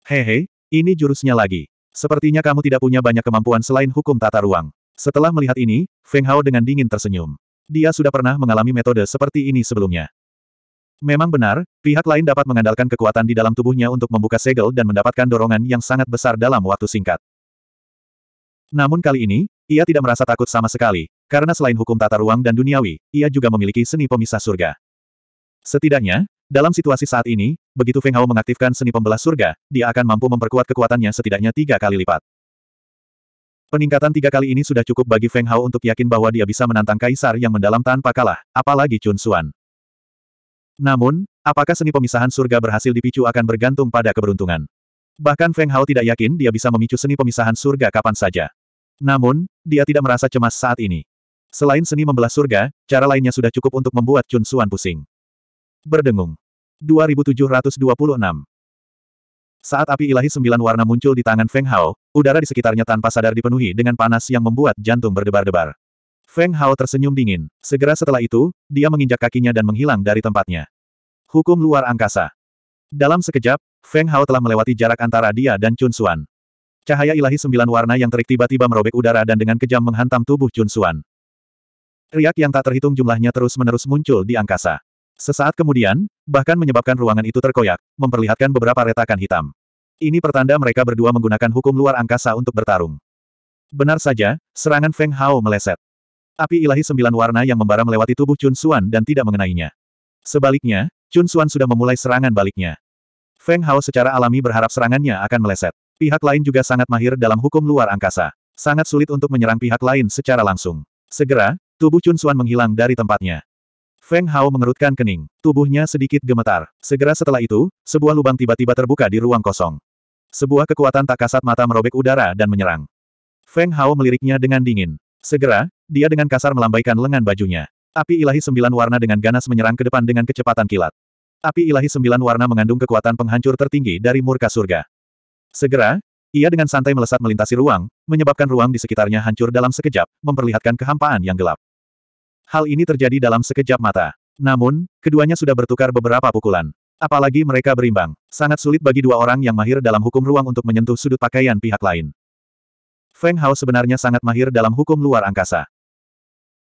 Hehe, ini jurusnya lagi. Sepertinya kamu tidak punya banyak kemampuan selain hukum tata ruang. Setelah melihat ini, Feng Hao dengan dingin tersenyum. Dia sudah pernah mengalami metode seperti ini sebelumnya. Memang benar, pihak lain dapat mengandalkan kekuatan di dalam tubuhnya untuk membuka segel dan mendapatkan dorongan yang sangat besar dalam waktu singkat. Namun kali ini, ia tidak merasa takut sama sekali, karena selain hukum tata ruang dan duniawi, ia juga memiliki seni pemisah surga. Setidaknya, dalam situasi saat ini, begitu Feng Hao mengaktifkan seni pembelah surga, dia akan mampu memperkuat kekuatannya setidaknya tiga kali lipat. Peningkatan tiga kali ini sudah cukup bagi Feng Hao untuk yakin bahwa dia bisa menantang Kaisar yang mendalam tanpa kalah, apalagi Chun Xuan. Namun, apakah seni pemisahan surga berhasil dipicu akan bergantung pada keberuntungan. Bahkan Feng Hao tidak yakin dia bisa memicu seni pemisahan surga kapan saja. Namun, dia tidak merasa cemas saat ini. Selain seni membelah surga, cara lainnya sudah cukup untuk membuat Chun Xuan pusing. Berdengung. 2726. Saat api ilahi sembilan warna muncul di tangan Feng Hao, udara di sekitarnya tanpa sadar dipenuhi dengan panas yang membuat jantung berdebar-debar. Feng Hao tersenyum dingin. Segera setelah itu, dia menginjak kakinya dan menghilang dari tempatnya. Hukum luar angkasa. Dalam sekejap, Feng Hao telah melewati jarak antara dia dan Chun Xuan. Cahaya ilahi sembilan warna yang terik tiba-tiba merobek udara dan dengan kejam menghantam tubuh Chun Xuan. Riak yang tak terhitung jumlahnya terus-menerus muncul di angkasa. Sesaat kemudian, bahkan menyebabkan ruangan itu terkoyak, memperlihatkan beberapa retakan hitam. Ini pertanda mereka berdua menggunakan hukum luar angkasa untuk bertarung. Benar saja, serangan Feng Hao meleset. Api ilahi sembilan warna yang membara melewati tubuh Chun Xuan dan tidak mengenainya. Sebaliknya, Chun Xuan sudah memulai serangan baliknya. Feng Hao secara alami berharap serangannya akan meleset. Pihak lain juga sangat mahir dalam hukum luar angkasa. Sangat sulit untuk menyerang pihak lain secara langsung. Segera, tubuh Chun Xuan menghilang dari tempatnya. Feng Hao mengerutkan kening. Tubuhnya sedikit gemetar. Segera setelah itu, sebuah lubang tiba-tiba terbuka di ruang kosong. Sebuah kekuatan tak kasat mata merobek udara dan menyerang. Feng Hao meliriknya dengan dingin. Segera, dia dengan kasar melambaikan lengan bajunya. Api ilahi sembilan warna dengan ganas menyerang ke depan dengan kecepatan kilat. Api ilahi sembilan warna mengandung kekuatan penghancur tertinggi dari murka surga. Segera, ia dengan santai melesat melintasi ruang, menyebabkan ruang di sekitarnya hancur dalam sekejap, memperlihatkan kehampaan yang gelap. Hal ini terjadi dalam sekejap mata. Namun, keduanya sudah bertukar beberapa pukulan. Apalagi mereka berimbang. Sangat sulit bagi dua orang yang mahir dalam hukum ruang untuk menyentuh sudut pakaian pihak lain. Feng Hao sebenarnya sangat mahir dalam hukum luar angkasa.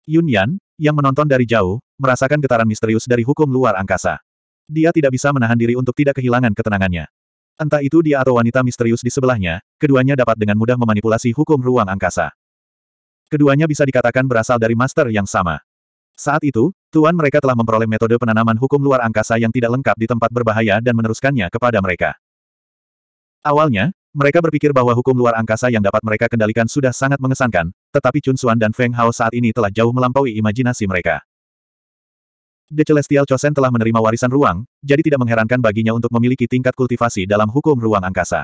Yun Yan, yang menonton dari jauh, merasakan getaran misterius dari hukum luar angkasa. Dia tidak bisa menahan diri untuk tidak kehilangan ketenangannya. Entah itu dia atau wanita misterius di sebelahnya, keduanya dapat dengan mudah memanipulasi hukum ruang angkasa. Keduanya bisa dikatakan berasal dari master yang sama. Saat itu, tuan mereka telah memperoleh metode penanaman hukum luar angkasa yang tidak lengkap di tempat berbahaya dan meneruskannya kepada mereka. Awalnya, mereka berpikir bahwa hukum luar angkasa yang dapat mereka kendalikan sudah sangat mengesankan, tetapi Chun Suan dan Feng Hao saat ini telah jauh melampaui imajinasi mereka. The Celestial Chosen telah menerima warisan ruang, jadi tidak mengherankan baginya untuk memiliki tingkat kultivasi dalam hukum ruang angkasa.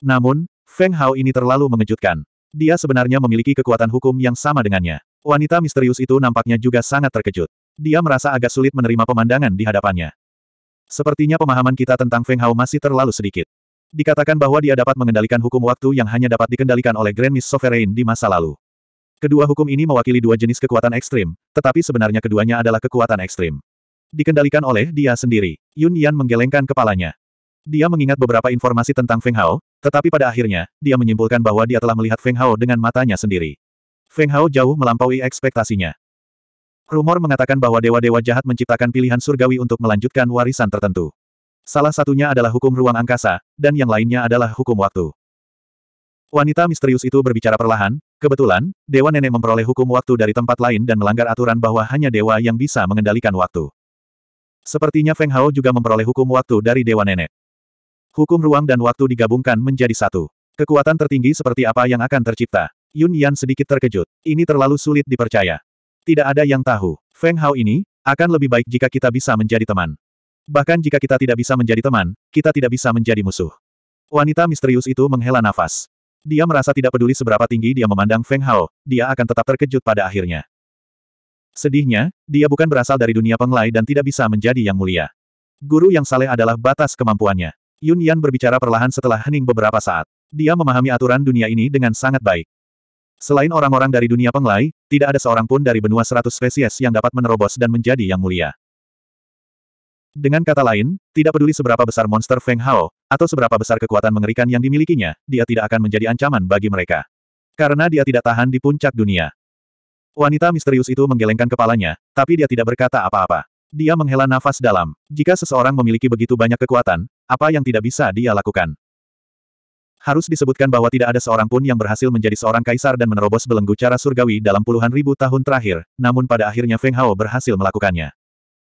Namun, Feng Hao ini terlalu mengejutkan. Dia sebenarnya memiliki kekuatan hukum yang sama dengannya. Wanita misterius itu nampaknya juga sangat terkejut. Dia merasa agak sulit menerima pemandangan di hadapannya. Sepertinya pemahaman kita tentang Feng Hao masih terlalu sedikit. Dikatakan bahwa dia dapat mengendalikan hukum waktu yang hanya dapat dikendalikan oleh Grand Miss Sovereign di masa lalu. Kedua hukum ini mewakili dua jenis kekuatan ekstrim, tetapi sebenarnya keduanya adalah kekuatan ekstrim. Dikendalikan oleh dia sendiri, Yun Yan menggelengkan kepalanya. Dia mengingat beberapa informasi tentang Feng Hao, tetapi pada akhirnya, dia menyimpulkan bahwa dia telah melihat Feng Hao dengan matanya sendiri. Feng Hao jauh melampaui ekspektasinya. Rumor mengatakan bahwa dewa-dewa jahat menciptakan pilihan surgawi untuk melanjutkan warisan tertentu. Salah satunya adalah hukum ruang angkasa, dan yang lainnya adalah hukum waktu. Wanita misterius itu berbicara perlahan, kebetulan, dewa nenek memperoleh hukum waktu dari tempat lain dan melanggar aturan bahwa hanya dewa yang bisa mengendalikan waktu. Sepertinya Feng Hao juga memperoleh hukum waktu dari dewa nenek. Hukum ruang dan waktu digabungkan menjadi satu. Kekuatan tertinggi seperti apa yang akan tercipta? Yun Yan sedikit terkejut. Ini terlalu sulit dipercaya. Tidak ada yang tahu. Feng Hao ini, akan lebih baik jika kita bisa menjadi teman. Bahkan jika kita tidak bisa menjadi teman, kita tidak bisa menjadi musuh. Wanita misterius itu menghela nafas. Dia merasa tidak peduli seberapa tinggi dia memandang Feng Hao, dia akan tetap terkejut pada akhirnya. Sedihnya, dia bukan berasal dari dunia penglai dan tidak bisa menjadi yang mulia. Guru yang saleh adalah batas kemampuannya. Yun Yan berbicara perlahan setelah hening beberapa saat. Dia memahami aturan dunia ini dengan sangat baik. Selain orang-orang dari dunia penglai, tidak ada seorang pun dari benua seratus spesies yang dapat menerobos dan menjadi yang mulia. Dengan kata lain, tidak peduli seberapa besar monster Feng Hao, atau seberapa besar kekuatan mengerikan yang dimilikinya, dia tidak akan menjadi ancaman bagi mereka. Karena dia tidak tahan di puncak dunia. Wanita misterius itu menggelengkan kepalanya, tapi dia tidak berkata apa-apa. Dia menghela nafas dalam. Jika seseorang memiliki begitu banyak kekuatan, apa yang tidak bisa dia lakukan? Harus disebutkan bahwa tidak ada seorang pun yang berhasil menjadi seorang kaisar dan menerobos belenggu cara surgawi dalam puluhan ribu tahun terakhir, namun pada akhirnya Feng Hao berhasil melakukannya.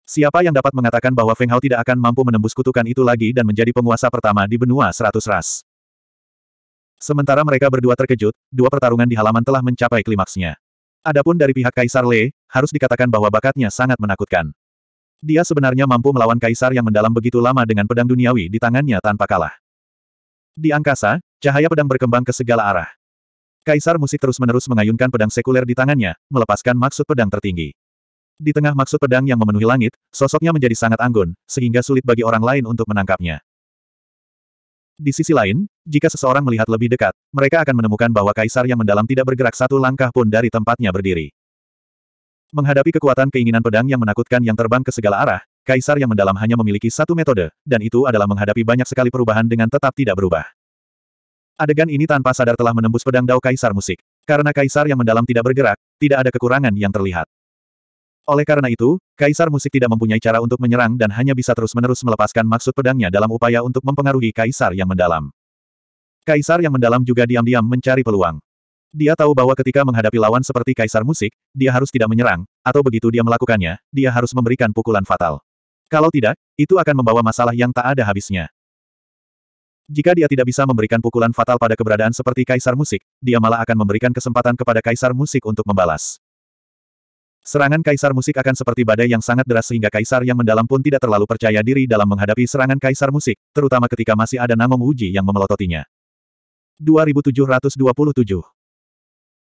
Siapa yang dapat mengatakan bahwa Feng Hao tidak akan mampu menembus kutukan itu lagi dan menjadi penguasa pertama di benua seratus ras? Sementara mereka berdua terkejut, dua pertarungan di halaman telah mencapai klimaksnya. Adapun dari pihak Kaisar Le, harus dikatakan bahwa bakatnya sangat menakutkan. Dia sebenarnya mampu melawan kaisar yang mendalam begitu lama dengan pedang duniawi di tangannya tanpa kalah. Di angkasa, cahaya pedang berkembang ke segala arah. Kaisar musik terus-menerus mengayunkan pedang sekuler di tangannya, melepaskan maksud pedang tertinggi. Di tengah maksud pedang yang memenuhi langit, sosoknya menjadi sangat anggun, sehingga sulit bagi orang lain untuk menangkapnya. Di sisi lain, jika seseorang melihat lebih dekat, mereka akan menemukan bahwa kaisar yang mendalam tidak bergerak satu langkah pun dari tempatnya berdiri. Menghadapi kekuatan keinginan pedang yang menakutkan yang terbang ke segala arah, Kaisar yang mendalam hanya memiliki satu metode, dan itu adalah menghadapi banyak sekali perubahan dengan tetap tidak berubah. Adegan ini tanpa sadar telah menembus pedang Dao Kaisar Musik. Karena Kaisar yang mendalam tidak bergerak, tidak ada kekurangan yang terlihat. Oleh karena itu, Kaisar Musik tidak mempunyai cara untuk menyerang dan hanya bisa terus-menerus melepaskan maksud pedangnya dalam upaya untuk mempengaruhi Kaisar yang mendalam. Kaisar yang mendalam juga diam-diam mencari peluang. Dia tahu bahwa ketika menghadapi lawan seperti Kaisar Musik, dia harus tidak menyerang, atau begitu dia melakukannya, dia harus memberikan pukulan fatal. Kalau tidak, itu akan membawa masalah yang tak ada habisnya. Jika dia tidak bisa memberikan pukulan fatal pada keberadaan seperti Kaisar Musik, dia malah akan memberikan kesempatan kepada Kaisar Musik untuk membalas. Serangan Kaisar Musik akan seperti badai yang sangat deras sehingga Kaisar yang mendalam pun tidak terlalu percaya diri dalam menghadapi serangan Kaisar Musik, terutama ketika masih ada Namong Uji yang memelototinya. 2727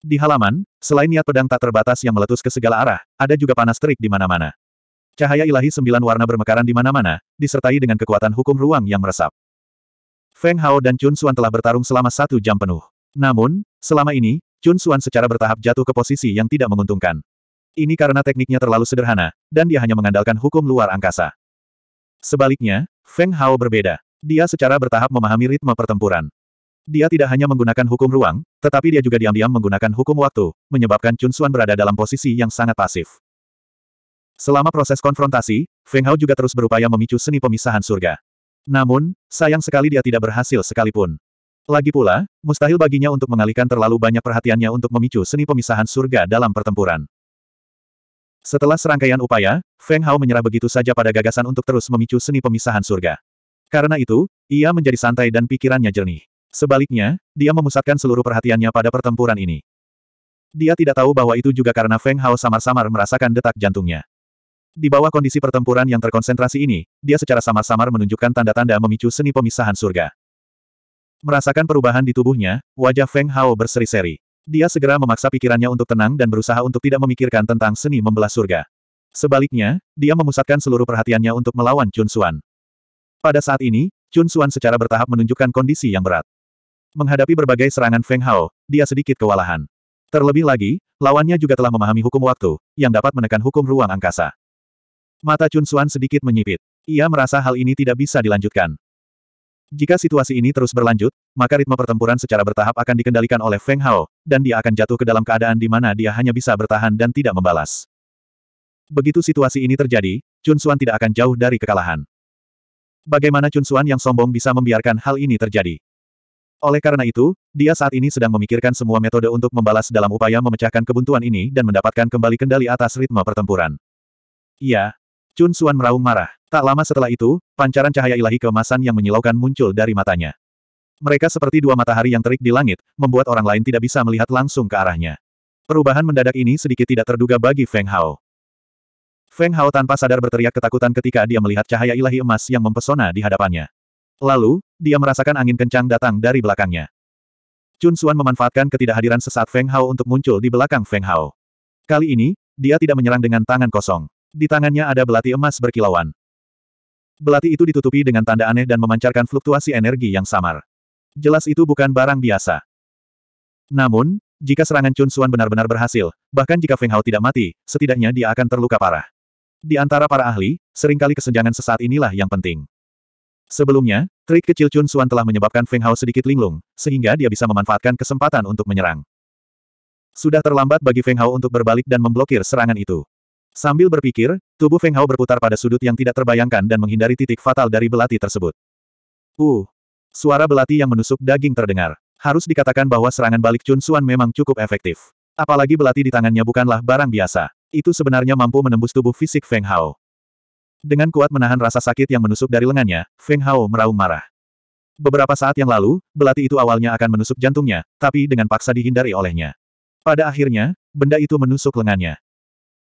Di halaman, selain niat pedang tak terbatas yang meletus ke segala arah, ada juga panas terik di mana-mana. Cahaya ilahi sembilan warna bermekaran di mana-mana, disertai dengan kekuatan hukum ruang yang meresap. Feng Hao dan Chun Xuan telah bertarung selama satu jam penuh. Namun, selama ini, Chun Xuan secara bertahap jatuh ke posisi yang tidak menguntungkan. Ini karena tekniknya terlalu sederhana, dan dia hanya mengandalkan hukum luar angkasa. Sebaliknya, Feng Hao berbeda. Dia secara bertahap memahami ritme pertempuran. Dia tidak hanya menggunakan hukum ruang, tetapi dia juga diam-diam menggunakan hukum waktu, menyebabkan Chun Xuan berada dalam posisi yang sangat pasif. Selama proses konfrontasi, Feng Hao juga terus berupaya memicu seni pemisahan surga. Namun, sayang sekali dia tidak berhasil sekalipun. Lagi pula, mustahil baginya untuk mengalihkan terlalu banyak perhatiannya untuk memicu seni pemisahan surga dalam pertempuran. Setelah serangkaian upaya, Feng Hao menyerah begitu saja pada gagasan untuk terus memicu seni pemisahan surga. Karena itu, ia menjadi santai dan pikirannya jernih. Sebaliknya, dia memusatkan seluruh perhatiannya pada pertempuran ini. Dia tidak tahu bahwa itu juga karena Feng Hao samar-samar merasakan detak jantungnya. Di bawah kondisi pertempuran yang terkonsentrasi ini, dia secara samar-samar menunjukkan tanda-tanda memicu seni pemisahan surga. Merasakan perubahan di tubuhnya, wajah Feng Hao berseri-seri. Dia segera memaksa pikirannya untuk tenang dan berusaha untuk tidak memikirkan tentang seni membelah surga. Sebaliknya, dia memusatkan seluruh perhatiannya untuk melawan Chun Xuan. Pada saat ini, Chun Xuan secara bertahap menunjukkan kondisi yang berat. Menghadapi berbagai serangan Feng Hao, dia sedikit kewalahan. Terlebih lagi, lawannya juga telah memahami hukum waktu, yang dapat menekan hukum ruang angkasa. Mata Chun Xuan sedikit menyipit. Ia merasa hal ini tidak bisa dilanjutkan. Jika situasi ini terus berlanjut, maka ritme pertempuran secara bertahap akan dikendalikan oleh Feng Hao, dan dia akan jatuh ke dalam keadaan di mana dia hanya bisa bertahan dan tidak membalas. Begitu situasi ini terjadi, Chun Xuan tidak akan jauh dari kekalahan. Bagaimana Chun Xuan yang sombong bisa membiarkan hal ini terjadi? Oleh karena itu, dia saat ini sedang memikirkan semua metode untuk membalas dalam upaya memecahkan kebuntuan ini dan mendapatkan kembali kendali atas ritme pertempuran. Iya, Chun Suan meraung marah. Tak lama setelah itu, pancaran cahaya ilahi kemasan yang menyilaukan muncul dari matanya. Mereka seperti dua matahari yang terik di langit, membuat orang lain tidak bisa melihat langsung ke arahnya. Perubahan mendadak ini sedikit tidak terduga bagi Feng Hao. Feng Hao tanpa sadar berteriak ketakutan ketika dia melihat cahaya ilahi emas yang mempesona di hadapannya. Lalu, dia merasakan angin kencang datang dari belakangnya. Chun Suan memanfaatkan ketidakhadiran sesaat Feng Hao untuk muncul di belakang Feng Hao. Kali ini, dia tidak menyerang dengan tangan kosong. Di tangannya ada belati emas berkilauan. Belati itu ditutupi dengan tanda aneh dan memancarkan fluktuasi energi yang samar. Jelas itu bukan barang biasa. Namun, jika serangan Chun Suan benar-benar berhasil, bahkan jika Feng Hao tidak mati, setidaknya dia akan terluka parah. Di antara para ahli, seringkali kesenjangan sesaat inilah yang penting. Sebelumnya, trik kecil Chun Suan telah menyebabkan Feng Hao sedikit linglung, sehingga dia bisa memanfaatkan kesempatan untuk menyerang. Sudah terlambat bagi Feng Hao untuk berbalik dan memblokir serangan itu. Sambil berpikir, tubuh Feng Hao berputar pada sudut yang tidak terbayangkan dan menghindari titik fatal dari belati tersebut. Uh! Suara belati yang menusuk daging terdengar. Harus dikatakan bahwa serangan balik Chun Xuan memang cukup efektif. Apalagi belati di tangannya bukanlah barang biasa. Itu sebenarnya mampu menembus tubuh fisik Feng Hao. Dengan kuat menahan rasa sakit yang menusuk dari lengannya, Feng Hao meraung marah. Beberapa saat yang lalu, belati itu awalnya akan menusuk jantungnya, tapi dengan paksa dihindari olehnya. Pada akhirnya, benda itu menusuk lengannya.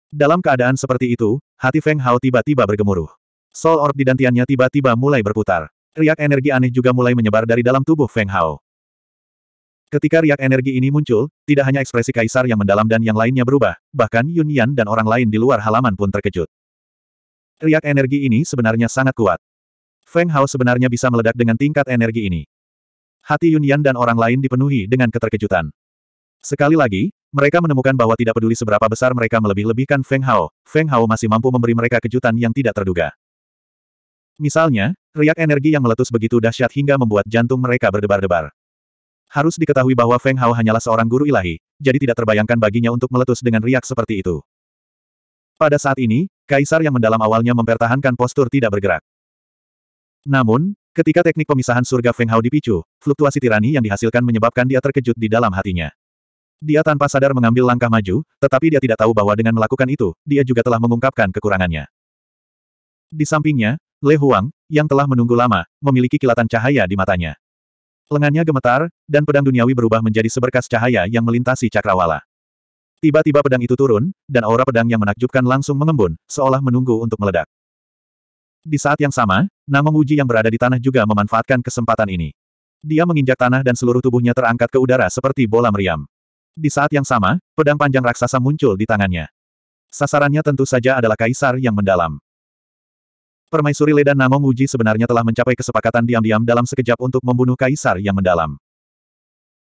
Dalam keadaan seperti itu, hati Feng Hao tiba-tiba bergemuruh. Soul Orb di dantiannya tiba-tiba mulai berputar. Riak energi aneh juga mulai menyebar dari dalam tubuh Feng Hao. Ketika riak energi ini muncul, tidak hanya ekspresi kaisar yang mendalam dan yang lainnya berubah, bahkan Yun Yan dan orang lain di luar halaman pun terkejut. Riak energi ini sebenarnya sangat kuat. Feng Hao sebenarnya bisa meledak dengan tingkat energi ini. Hati Yun Yan dan orang lain dipenuhi dengan keterkejutan. Sekali lagi, mereka menemukan bahwa tidak peduli seberapa besar mereka melebih-lebihkan Feng Hao, Feng Hao masih mampu memberi mereka kejutan yang tidak terduga. Misalnya, riak energi yang meletus begitu dahsyat hingga membuat jantung mereka berdebar-debar. Harus diketahui bahwa Feng Hao hanyalah seorang guru ilahi, jadi tidak terbayangkan baginya untuk meletus dengan riak seperti itu. Pada saat ini, Kaisar yang mendalam awalnya mempertahankan postur tidak bergerak. Namun, ketika teknik pemisahan surga Feng Hao dipicu, fluktuasi tirani yang dihasilkan menyebabkan dia terkejut di dalam hatinya. Dia tanpa sadar mengambil langkah maju, tetapi dia tidak tahu bahwa dengan melakukan itu, dia juga telah mengungkapkan kekurangannya. Di sampingnya, Le Huang, yang telah menunggu lama, memiliki kilatan cahaya di matanya. Lengannya gemetar, dan pedang duniawi berubah menjadi seberkas cahaya yang melintasi cakrawala. Tiba-tiba pedang itu turun, dan aura pedang yang menakjubkan langsung mengembun, seolah menunggu untuk meledak. Di saat yang sama, Nama Muji yang berada di tanah juga memanfaatkan kesempatan ini. Dia menginjak tanah dan seluruh tubuhnya terangkat ke udara seperti bola meriam. Di saat yang sama, pedang panjang raksasa muncul di tangannya. Sasarannya tentu saja adalah kaisar yang mendalam. Permaisuri Leda Namong Uji sebenarnya telah mencapai kesepakatan diam-diam dalam sekejap untuk membunuh kaisar yang mendalam.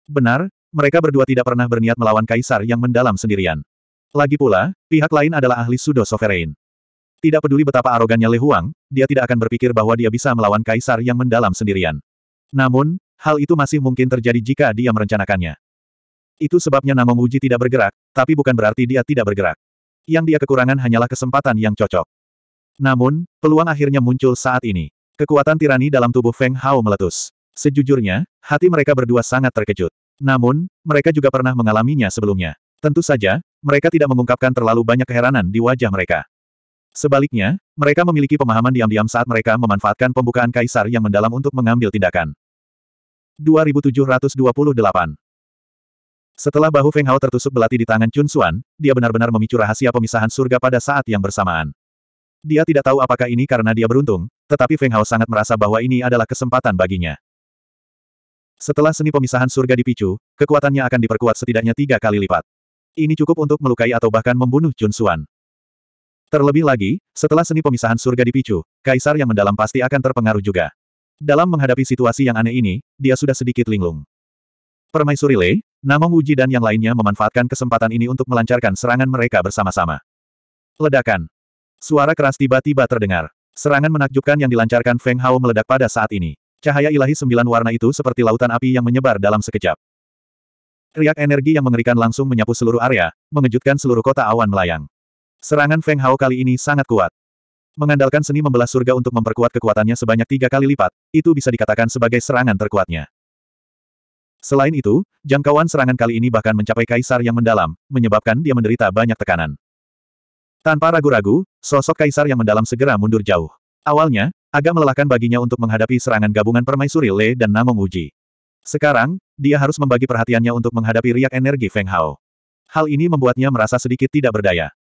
Benar, mereka berdua tidak pernah berniat melawan kaisar yang mendalam sendirian. Lagi pula, pihak lain adalah ahli sudo sovereign. Tidak peduli betapa arogannya Le Huang, dia tidak akan berpikir bahwa dia bisa melawan kaisar yang mendalam sendirian. Namun, hal itu masih mungkin terjadi jika dia merencanakannya. Itu sebabnya nama Muji tidak bergerak, tapi bukan berarti dia tidak bergerak. Yang dia kekurangan hanyalah kesempatan yang cocok. Namun, peluang akhirnya muncul saat ini. Kekuatan tirani dalam tubuh Feng Hao meletus. Sejujurnya, hati mereka berdua sangat terkejut. Namun, mereka juga pernah mengalaminya sebelumnya. Tentu saja, mereka tidak mengungkapkan terlalu banyak keheranan di wajah mereka. Sebaliknya, mereka memiliki pemahaman diam-diam saat mereka memanfaatkan pembukaan kaisar yang mendalam untuk mengambil tindakan. 2728 setelah bahu Feng Hao tertusuk belati di tangan Chun Xuan, dia benar-benar memicu rahasia pemisahan surga pada saat yang bersamaan. Dia tidak tahu apakah ini karena dia beruntung, tetapi Feng Hao sangat merasa bahwa ini adalah kesempatan baginya. Setelah seni pemisahan surga dipicu, kekuatannya akan diperkuat setidaknya tiga kali lipat. Ini cukup untuk melukai atau bahkan membunuh Chun Xuan. Terlebih lagi, setelah seni pemisahan surga dipicu, kaisar yang mendalam pasti akan terpengaruh juga. Dalam menghadapi situasi yang aneh ini, dia sudah sedikit linglung. Permaisuri Lei, namun Wuji dan yang lainnya memanfaatkan kesempatan ini untuk melancarkan serangan mereka bersama-sama. Ledakan. Suara keras tiba-tiba terdengar. Serangan menakjubkan yang dilancarkan Feng Hao meledak pada saat ini. Cahaya ilahi sembilan warna itu seperti lautan api yang menyebar dalam sekejap. Riak energi yang mengerikan langsung menyapu seluruh area, mengejutkan seluruh kota awan melayang. Serangan Feng Hao kali ini sangat kuat. Mengandalkan seni membelah surga untuk memperkuat kekuatannya sebanyak tiga kali lipat, itu bisa dikatakan sebagai serangan terkuatnya. Selain itu, jangkauan serangan kali ini bahkan mencapai kaisar yang mendalam, menyebabkan dia menderita banyak tekanan. Tanpa ragu-ragu, sosok kaisar yang mendalam segera mundur jauh. Awalnya, agak melelahkan baginya untuk menghadapi serangan gabungan permaisuri Le dan Namong Uji. Sekarang, dia harus membagi perhatiannya untuk menghadapi riak energi Feng Hao. Hal ini membuatnya merasa sedikit tidak berdaya.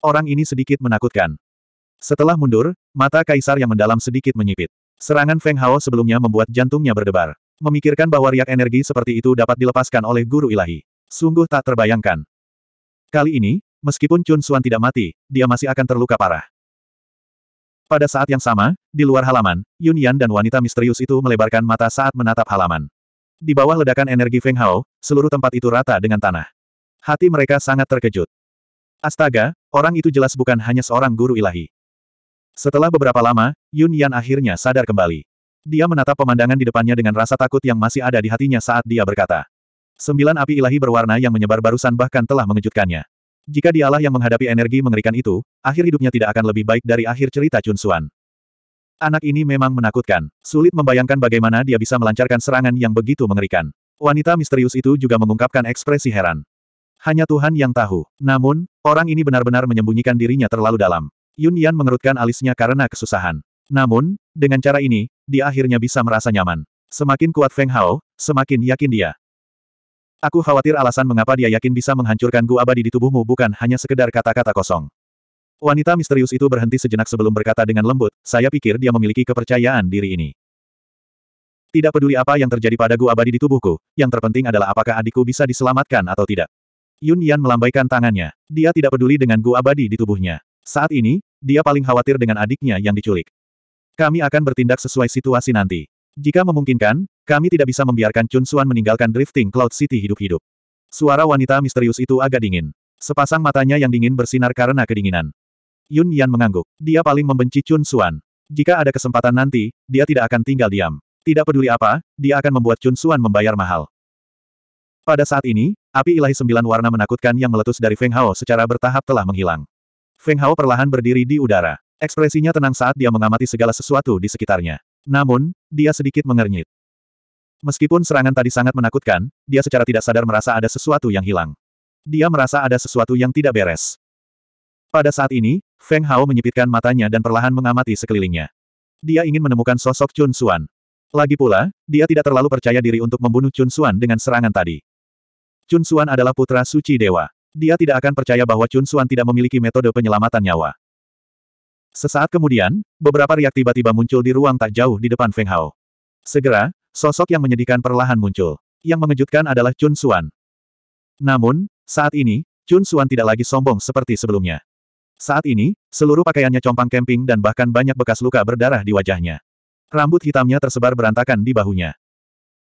Orang ini sedikit menakutkan. Setelah mundur, mata kaisar yang mendalam sedikit menyipit. Serangan Feng Hao sebelumnya membuat jantungnya berdebar. Memikirkan bahwa riak energi seperti itu dapat dilepaskan oleh guru ilahi. Sungguh tak terbayangkan. Kali ini, meskipun Chun Suan tidak mati, dia masih akan terluka parah. Pada saat yang sama, di luar halaman, Yun Yan dan wanita misterius itu melebarkan mata saat menatap halaman. Di bawah ledakan energi Feng Hao, seluruh tempat itu rata dengan tanah. Hati mereka sangat terkejut. Astaga, orang itu jelas bukan hanya seorang guru ilahi. Setelah beberapa lama, Yun Yan akhirnya sadar kembali. Dia menatap pemandangan di depannya dengan rasa takut yang masih ada di hatinya saat dia berkata. Sembilan api ilahi berwarna yang menyebar barusan bahkan telah mengejutkannya. Jika dialah yang menghadapi energi mengerikan itu, akhir hidupnya tidak akan lebih baik dari akhir cerita Suan. Anak ini memang menakutkan. Sulit membayangkan bagaimana dia bisa melancarkan serangan yang begitu mengerikan. Wanita misterius itu juga mengungkapkan ekspresi heran. Hanya Tuhan yang tahu. Namun, orang ini benar-benar menyembunyikan dirinya terlalu dalam. Yun Yan mengerutkan alisnya karena kesusahan. Namun, dengan cara ini, dia akhirnya bisa merasa nyaman. Semakin kuat Feng Hao, semakin yakin dia. Aku khawatir alasan mengapa dia yakin bisa menghancurkan gua abadi di tubuhmu bukan hanya sekedar kata-kata kosong. Wanita misterius itu berhenti sejenak sebelum berkata dengan lembut, saya pikir dia memiliki kepercayaan diri ini. Tidak peduli apa yang terjadi pada gua abadi di tubuhku, yang terpenting adalah apakah adikku bisa diselamatkan atau tidak. Yun Yan melambaikan tangannya. Dia tidak peduli dengan gua abadi di tubuhnya. Saat ini, dia paling khawatir dengan adiknya yang diculik. Kami akan bertindak sesuai situasi nanti. Jika memungkinkan, kami tidak bisa membiarkan Chun Suan meninggalkan drifting Cloud City hidup-hidup. Suara wanita misterius itu agak dingin. Sepasang matanya yang dingin bersinar karena kedinginan. Yun Yan mengangguk. Dia paling membenci Chun Suan. Jika ada kesempatan nanti, dia tidak akan tinggal diam. Tidak peduli apa, dia akan membuat Chun Suan membayar mahal. Pada saat ini, api ilahi sembilan warna menakutkan yang meletus dari Feng Hao secara bertahap telah menghilang. Feng Hao perlahan berdiri di udara. Ekspresinya tenang saat dia mengamati segala sesuatu di sekitarnya. Namun, dia sedikit mengernyit. Meskipun serangan tadi sangat menakutkan, dia secara tidak sadar merasa ada sesuatu yang hilang. Dia merasa ada sesuatu yang tidak beres. Pada saat ini, Feng Hao menyipitkan matanya dan perlahan mengamati sekelilingnya. Dia ingin menemukan sosok Chun Xuan. Lagi pula, dia tidak terlalu percaya diri untuk membunuh Chun Xuan dengan serangan tadi. Chun Xuan adalah putra suci dewa. Dia tidak akan percaya bahwa Chun Xuan tidak memiliki metode penyelamatan nyawa. Sesaat kemudian, beberapa riak tiba-tiba muncul di ruang tak jauh di depan Feng Hao. Segera, sosok yang menyedihkan perlahan muncul. Yang mengejutkan adalah Chun Xuan. Namun, saat ini, Chun Xuan tidak lagi sombong seperti sebelumnya. Saat ini, seluruh pakaiannya compang camping dan bahkan banyak bekas luka berdarah di wajahnya. Rambut hitamnya tersebar berantakan di bahunya.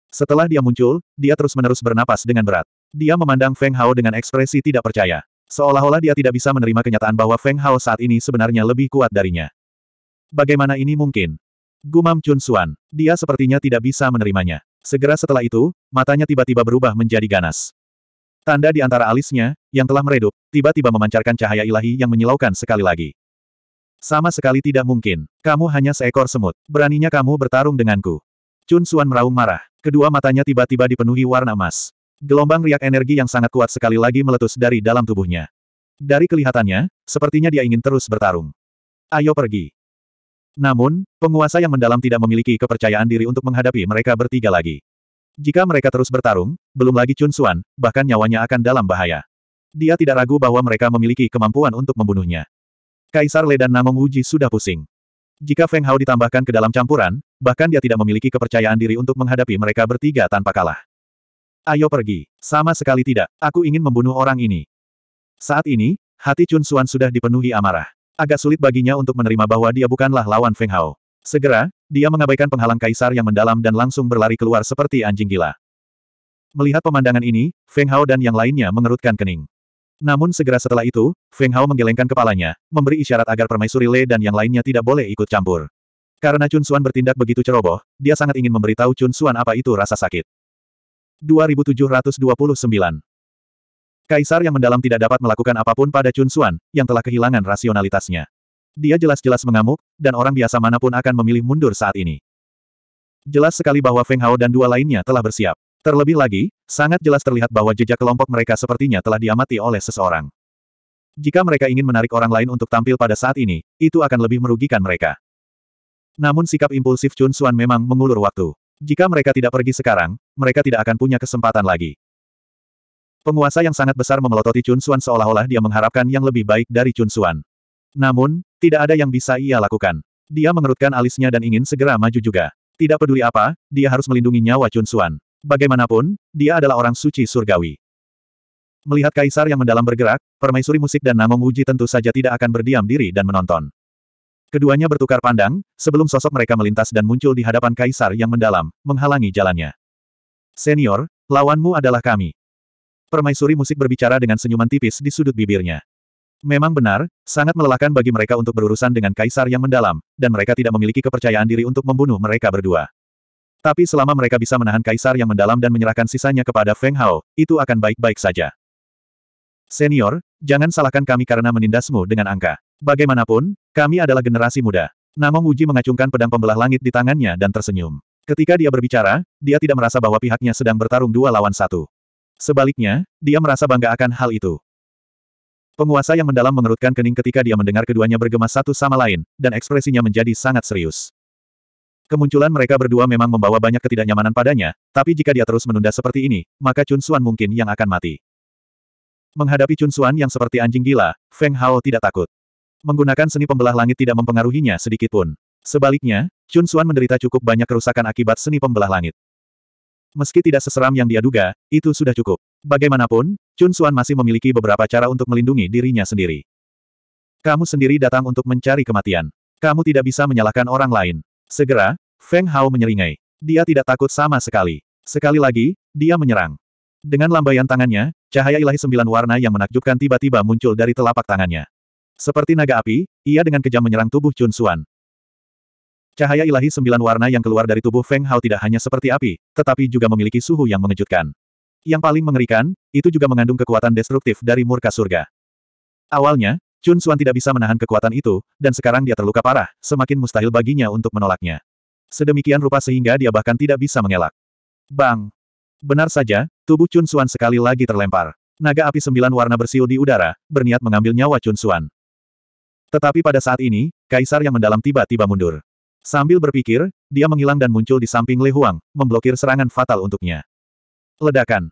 Setelah dia muncul, dia terus-menerus bernapas dengan berat. Dia memandang Feng Hao dengan ekspresi tidak percaya. Seolah-olah dia tidak bisa menerima kenyataan bahwa Feng Hao saat ini sebenarnya lebih kuat darinya. Bagaimana ini mungkin? Gumam Chun Suan. Dia sepertinya tidak bisa menerimanya. Segera setelah itu, matanya tiba-tiba berubah menjadi ganas. Tanda di antara alisnya, yang telah meredup, tiba-tiba memancarkan cahaya ilahi yang menyilaukan sekali lagi. Sama sekali tidak mungkin. Kamu hanya seekor semut. Beraninya kamu bertarung denganku. Chun Suan meraung marah. Kedua matanya tiba-tiba dipenuhi warna emas. Gelombang riak energi yang sangat kuat sekali lagi meletus dari dalam tubuhnya. Dari kelihatannya, sepertinya dia ingin terus bertarung. Ayo pergi. Namun, penguasa yang mendalam tidak memiliki kepercayaan diri untuk menghadapi mereka bertiga lagi. Jika mereka terus bertarung, belum lagi Chun Suan, bahkan nyawanya akan dalam bahaya. Dia tidak ragu bahwa mereka memiliki kemampuan untuk membunuhnya. Kaisar Le dan Namong Wuji sudah pusing. Jika Feng Hao ditambahkan ke dalam campuran, bahkan dia tidak memiliki kepercayaan diri untuk menghadapi mereka bertiga tanpa kalah. Ayo pergi. Sama sekali tidak. Aku ingin membunuh orang ini. Saat ini, hati Chun Xuan sudah dipenuhi amarah. Agak sulit baginya untuk menerima bahwa dia bukanlah lawan Feng Hao. Segera, dia mengabaikan penghalang kaisar yang mendalam dan langsung berlari keluar seperti anjing gila. Melihat pemandangan ini, Feng Hao dan yang lainnya mengerutkan kening. Namun segera setelah itu, Feng Hao menggelengkan kepalanya, memberi isyarat agar permaisuri Le dan yang lainnya tidak boleh ikut campur. Karena Chun Xuan bertindak begitu ceroboh, dia sangat ingin memberitahu Chun Xuan apa itu rasa sakit. 2729. Kaisar yang mendalam tidak dapat melakukan apapun pada Chun Xuan, yang telah kehilangan rasionalitasnya. Dia jelas-jelas mengamuk, dan orang biasa manapun akan memilih mundur saat ini. Jelas sekali bahwa Feng Hao dan dua lainnya telah bersiap. Terlebih lagi, sangat jelas terlihat bahwa jejak kelompok mereka sepertinya telah diamati oleh seseorang. Jika mereka ingin menarik orang lain untuk tampil pada saat ini, itu akan lebih merugikan mereka. Namun sikap impulsif Chun Xuan memang mengulur waktu. Jika mereka tidak pergi sekarang, mereka tidak akan punya kesempatan lagi. Penguasa yang sangat besar memelototi Chun Xuan seolah-olah dia mengharapkan yang lebih baik dari Chun Xuan. Namun, tidak ada yang bisa ia lakukan. Dia mengerutkan alisnya dan ingin segera maju juga. Tidak peduli apa, dia harus melindungi nyawa Chun Xuan. Bagaimanapun, dia adalah orang suci surgawi. Melihat kaisar yang mendalam bergerak, permaisuri musik dan Namong Uji tentu saja tidak akan berdiam diri dan menonton. Keduanya bertukar pandang, sebelum sosok mereka melintas dan muncul di hadapan kaisar yang mendalam, menghalangi jalannya. Senior, lawanmu adalah kami. Permaisuri musik berbicara dengan senyuman tipis di sudut bibirnya. Memang benar, sangat melelahkan bagi mereka untuk berurusan dengan kaisar yang mendalam, dan mereka tidak memiliki kepercayaan diri untuk membunuh mereka berdua. Tapi selama mereka bisa menahan kaisar yang mendalam dan menyerahkan sisanya kepada Feng Hao, itu akan baik-baik saja. Senior, jangan salahkan kami karena menindasmu dengan angka. Bagaimanapun, kami adalah generasi muda. Namong Uji mengacungkan pedang pembelah langit di tangannya dan tersenyum. Ketika dia berbicara, dia tidak merasa bahwa pihaknya sedang bertarung dua lawan satu. Sebaliknya, dia merasa bangga akan hal itu. Penguasa yang mendalam mengerutkan kening ketika dia mendengar keduanya bergema satu sama lain, dan ekspresinya menjadi sangat serius. Kemunculan mereka berdua memang membawa banyak ketidaknyamanan padanya, tapi jika dia terus menunda seperti ini, maka Chun Suan mungkin yang akan mati. Menghadapi Chun Suan yang seperti anjing gila, Feng Hao tidak takut. Menggunakan seni pembelah langit tidak mempengaruhinya sedikitpun. Sebaliknya, Chun Xuan menderita cukup banyak kerusakan akibat seni pembelah langit. Meski tidak seseram yang dia duga, itu sudah cukup. Bagaimanapun, Chun Xuan masih memiliki beberapa cara untuk melindungi dirinya sendiri. Kamu sendiri datang untuk mencari kematian. Kamu tidak bisa menyalahkan orang lain. Segera, Feng Hao menyeringai. Dia tidak takut sama sekali. Sekali lagi, dia menyerang. Dengan lambaian tangannya, cahaya ilahi sembilan warna yang menakjubkan tiba-tiba muncul dari telapak tangannya. Seperti naga api, ia dengan kejam menyerang tubuh Chun Xuan. Cahaya ilahi sembilan warna yang keluar dari tubuh Feng Hao tidak hanya seperti api, tetapi juga memiliki suhu yang mengejutkan. Yang paling mengerikan, itu juga mengandung kekuatan destruktif dari murka surga. Awalnya, Chun Xuan tidak bisa menahan kekuatan itu, dan sekarang dia terluka parah, semakin mustahil baginya untuk menolaknya. Sedemikian rupa sehingga dia bahkan tidak bisa mengelak. Bang! Benar saja, tubuh Chun Xuan sekali lagi terlempar. Naga api sembilan warna bersiul di udara, berniat mengambil nyawa Chun Xuan. Tetapi pada saat ini, kaisar yang mendalam tiba-tiba mundur. Sambil berpikir, dia menghilang dan muncul di samping Lei Huang, memblokir serangan fatal untuknya. Ledakan.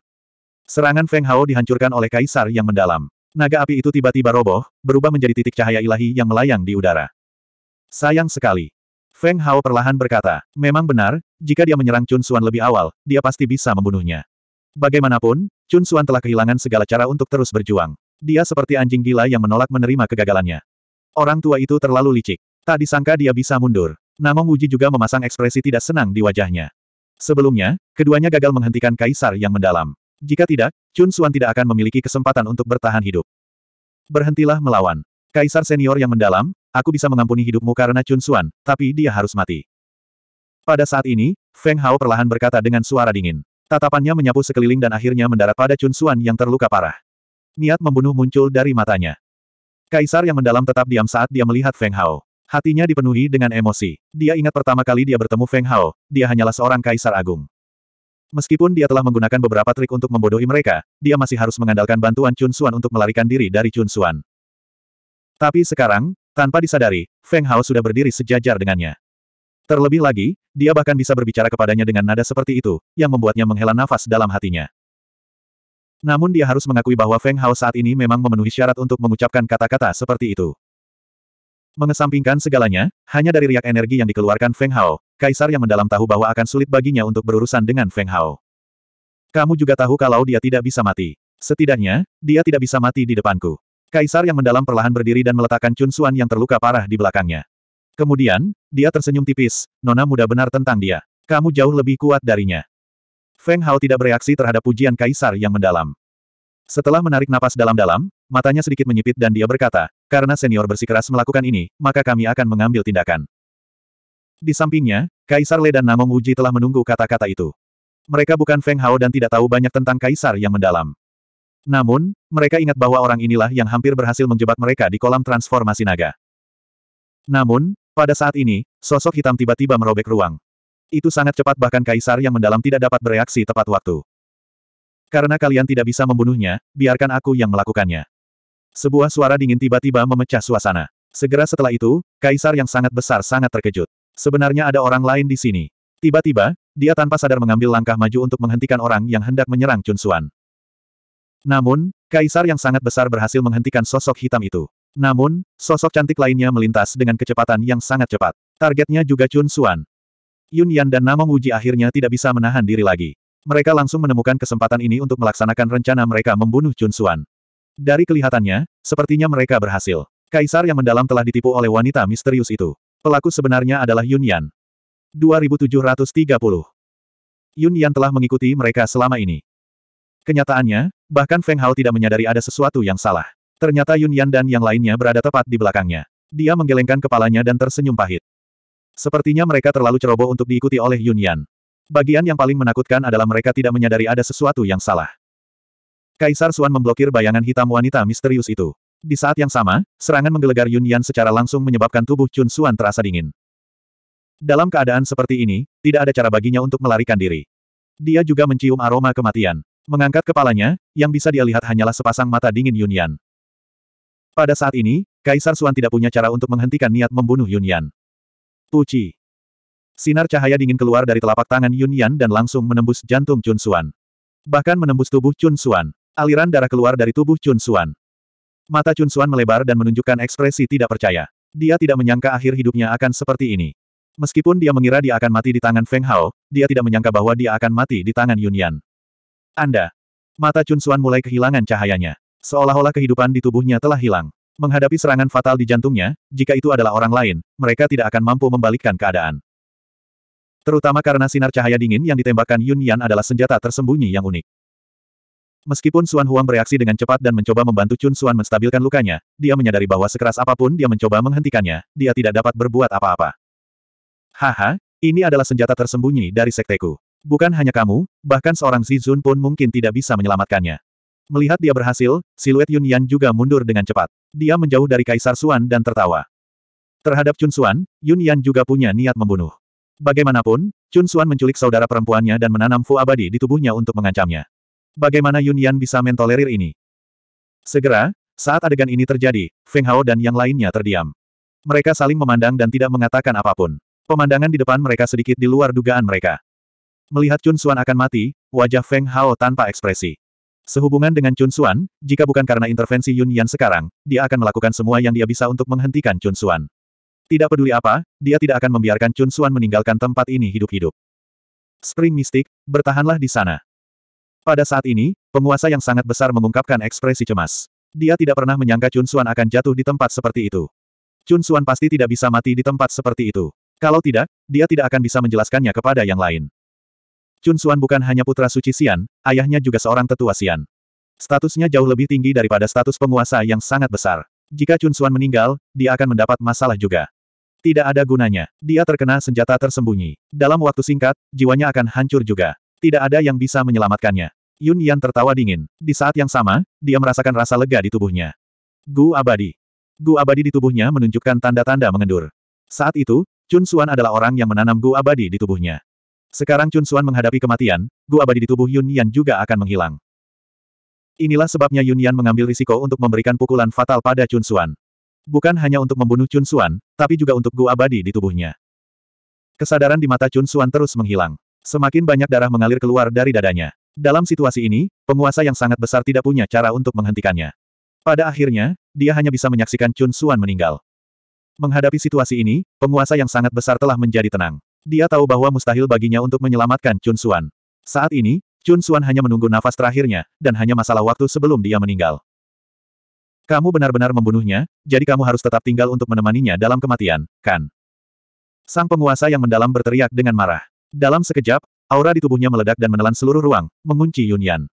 Serangan Feng Hao dihancurkan oleh kaisar yang mendalam. Naga api itu tiba-tiba roboh, berubah menjadi titik cahaya ilahi yang melayang di udara. Sayang sekali. Feng Hao perlahan berkata, memang benar, jika dia menyerang Chun Suan lebih awal, dia pasti bisa membunuhnya. Bagaimanapun, Chun Suan telah kehilangan segala cara untuk terus berjuang. Dia seperti anjing gila yang menolak menerima kegagalannya. Orang tua itu terlalu licik. Tak disangka dia bisa mundur. Namun Wuji juga memasang ekspresi tidak senang di wajahnya. Sebelumnya, keduanya gagal menghentikan kaisar yang mendalam. Jika tidak, Chun Suan tidak akan memiliki kesempatan untuk bertahan hidup. Berhentilah melawan. Kaisar senior yang mendalam, aku bisa mengampuni hidupmu karena Chun Suan, tapi dia harus mati. Pada saat ini, Feng Hao perlahan berkata dengan suara dingin. Tatapannya menyapu sekeliling dan akhirnya mendarat pada Chun Suan yang terluka parah. Niat membunuh muncul dari matanya. Kaisar yang mendalam tetap diam saat dia melihat Feng Hao. Hatinya dipenuhi dengan emosi. Dia ingat pertama kali dia bertemu Feng Hao, dia hanyalah seorang kaisar agung. Meskipun dia telah menggunakan beberapa trik untuk membodohi mereka, dia masih harus mengandalkan bantuan Chun Xuan untuk melarikan diri dari Chun Xuan. Tapi sekarang, tanpa disadari, Feng Hao sudah berdiri sejajar dengannya. Terlebih lagi, dia bahkan bisa berbicara kepadanya dengan nada seperti itu, yang membuatnya menghela nafas dalam hatinya. Namun dia harus mengakui bahwa Feng Hao saat ini memang memenuhi syarat untuk mengucapkan kata-kata seperti itu. Mengesampingkan segalanya, hanya dari riak energi yang dikeluarkan Feng Hao, Kaisar yang mendalam tahu bahwa akan sulit baginya untuk berurusan dengan Feng Hao. Kamu juga tahu kalau dia tidak bisa mati. Setidaknya, dia tidak bisa mati di depanku. Kaisar yang mendalam perlahan berdiri dan meletakkan Chun Suan yang terluka parah di belakangnya. Kemudian, dia tersenyum tipis, Nona muda benar tentang dia. Kamu jauh lebih kuat darinya. Feng Hao tidak bereaksi terhadap pujian kaisar yang mendalam. Setelah menarik napas dalam-dalam, matanya sedikit menyipit dan dia berkata, karena senior bersikeras melakukan ini, maka kami akan mengambil tindakan. Di sampingnya, Kaisar Le dan Namong Uji telah menunggu kata-kata itu. Mereka bukan Feng Hao dan tidak tahu banyak tentang Kaisar yang mendalam. Namun, mereka ingat bahwa orang inilah yang hampir berhasil menjebak mereka di kolam transformasi naga. Namun, pada saat ini, sosok hitam tiba-tiba merobek ruang. Itu sangat cepat bahkan kaisar yang mendalam tidak dapat bereaksi tepat waktu. Karena kalian tidak bisa membunuhnya, biarkan aku yang melakukannya. Sebuah suara dingin tiba-tiba memecah suasana. Segera setelah itu, kaisar yang sangat besar sangat terkejut. Sebenarnya ada orang lain di sini. Tiba-tiba, dia tanpa sadar mengambil langkah maju untuk menghentikan orang yang hendak menyerang Chun Suan. Namun, kaisar yang sangat besar berhasil menghentikan sosok hitam itu. Namun, sosok cantik lainnya melintas dengan kecepatan yang sangat cepat. Targetnya juga Chun Suan. Yun Yan dan Namong Uji akhirnya tidak bisa menahan diri lagi. Mereka langsung menemukan kesempatan ini untuk melaksanakan rencana mereka membunuh Chun Suan. Dari kelihatannya, sepertinya mereka berhasil. Kaisar yang mendalam telah ditipu oleh wanita misterius itu. Pelaku sebenarnya adalah Yun Yan. 2730 Yun Yan telah mengikuti mereka selama ini. Kenyataannya, bahkan Feng Hao tidak menyadari ada sesuatu yang salah. Ternyata Yun Yan dan yang lainnya berada tepat di belakangnya. Dia menggelengkan kepalanya dan tersenyum pahit. Sepertinya mereka terlalu ceroboh untuk diikuti oleh Yunyan. Bagian yang paling menakutkan adalah mereka tidak menyadari ada sesuatu yang salah. Kaisar Suan memblokir bayangan hitam wanita misterius itu. Di saat yang sama, serangan menggelegar Yunyan secara langsung menyebabkan tubuh Chun Suan terasa dingin. Dalam keadaan seperti ini, tidak ada cara baginya untuk melarikan diri. Dia juga mencium aroma kematian. Mengangkat kepalanya, yang bisa dia lihat hanyalah sepasang mata dingin Yunyan. Pada saat ini, Kaisar Suan tidak punya cara untuk menghentikan niat membunuh Yunyan. Puci. Sinar cahaya dingin keluar dari telapak tangan Yun Yan dan langsung menembus jantung Chun Suan. Bahkan menembus tubuh Chun Suan. Aliran darah keluar dari tubuh Chun Suan. Mata Chun Suan melebar dan menunjukkan ekspresi tidak percaya. Dia tidak menyangka akhir hidupnya akan seperti ini. Meskipun dia mengira dia akan mati di tangan Feng Hao, dia tidak menyangka bahwa dia akan mati di tangan Yun Yan. Anda. Mata Chun Suan mulai kehilangan cahayanya. Seolah-olah kehidupan di tubuhnya telah hilang. Menghadapi serangan fatal di jantungnya, jika itu adalah orang lain, mereka tidak akan mampu membalikkan keadaan. Terutama karena sinar cahaya dingin yang ditembakkan Yun Yan adalah senjata tersembunyi yang unik. Meskipun Suan Huang bereaksi dengan cepat dan mencoba membantu Chun Suan menstabilkan lukanya, dia menyadari bahwa sekeras apapun dia mencoba menghentikannya, dia tidak dapat berbuat apa-apa. Haha, ini adalah senjata tersembunyi dari sekteku. Bukan hanya kamu, bahkan seorang Zizun pun mungkin tidak bisa menyelamatkannya. Melihat dia berhasil, siluet Yun Yan juga mundur dengan cepat. Dia menjauh dari Kaisar Suan dan tertawa. Terhadap Chun Suan, Yun Yan juga punya niat membunuh. Bagaimanapun, Chun Suan menculik saudara perempuannya dan menanam Fu abadi di tubuhnya untuk mengancamnya. Bagaimana Yun Yan bisa mentolerir ini? Segera, saat adegan ini terjadi, Feng Hao dan yang lainnya terdiam. Mereka saling memandang dan tidak mengatakan apapun. Pemandangan di depan mereka sedikit di luar dugaan mereka. Melihat Chun Suan akan mati, wajah Feng Hao tanpa ekspresi. Sehubungan dengan Chun Xuan, jika bukan karena intervensi Yun Yan sekarang, dia akan melakukan semua yang dia bisa untuk menghentikan Chun Xuan. Tidak peduli apa, dia tidak akan membiarkan Chun Xuan meninggalkan tempat ini hidup-hidup. Spring Mystic, bertahanlah di sana. Pada saat ini, penguasa yang sangat besar mengungkapkan ekspresi cemas. Dia tidak pernah menyangka Chun Xuan akan jatuh di tempat seperti itu. Chun Xuan pasti tidak bisa mati di tempat seperti itu. Kalau tidak, dia tidak akan bisa menjelaskannya kepada yang lain. Chun Suan bukan hanya putra suci Sian, ayahnya juga seorang tetua Sian. Statusnya jauh lebih tinggi daripada status penguasa yang sangat besar. Jika Chun Suan meninggal, dia akan mendapat masalah juga. Tidak ada gunanya. Dia terkena senjata tersembunyi. Dalam waktu singkat, jiwanya akan hancur juga. Tidak ada yang bisa menyelamatkannya. Yun Yan tertawa dingin. Di saat yang sama, dia merasakan rasa lega di tubuhnya. Gu abadi. Gu abadi di tubuhnya menunjukkan tanda-tanda mengendur. Saat itu, Chun Suan adalah orang yang menanam gu abadi di tubuhnya. Sekarang Chun Xuan menghadapi kematian, gua abadi di tubuh Yun Yan juga akan menghilang. Inilah sebabnya Yun Yan mengambil risiko untuk memberikan pukulan fatal pada Chun Xuan. Bukan hanya untuk membunuh Chun Xuan, tapi juga untuk gua abadi di tubuhnya. Kesadaran di mata Chun Xuan terus menghilang. Semakin banyak darah mengalir keluar dari dadanya. Dalam situasi ini, penguasa yang sangat besar tidak punya cara untuk menghentikannya. Pada akhirnya, dia hanya bisa menyaksikan Chun Xuan meninggal. Menghadapi situasi ini, penguasa yang sangat besar telah menjadi tenang. Dia tahu bahwa mustahil baginya untuk menyelamatkan Chun Suan. Saat ini, Chun Suan hanya menunggu nafas terakhirnya, dan hanya masalah waktu sebelum dia meninggal. Kamu benar-benar membunuhnya, jadi kamu harus tetap tinggal untuk menemaninya dalam kematian, kan? Sang penguasa yang mendalam berteriak dengan marah. Dalam sekejap, aura di tubuhnya meledak dan menelan seluruh ruang, mengunci Yunyan.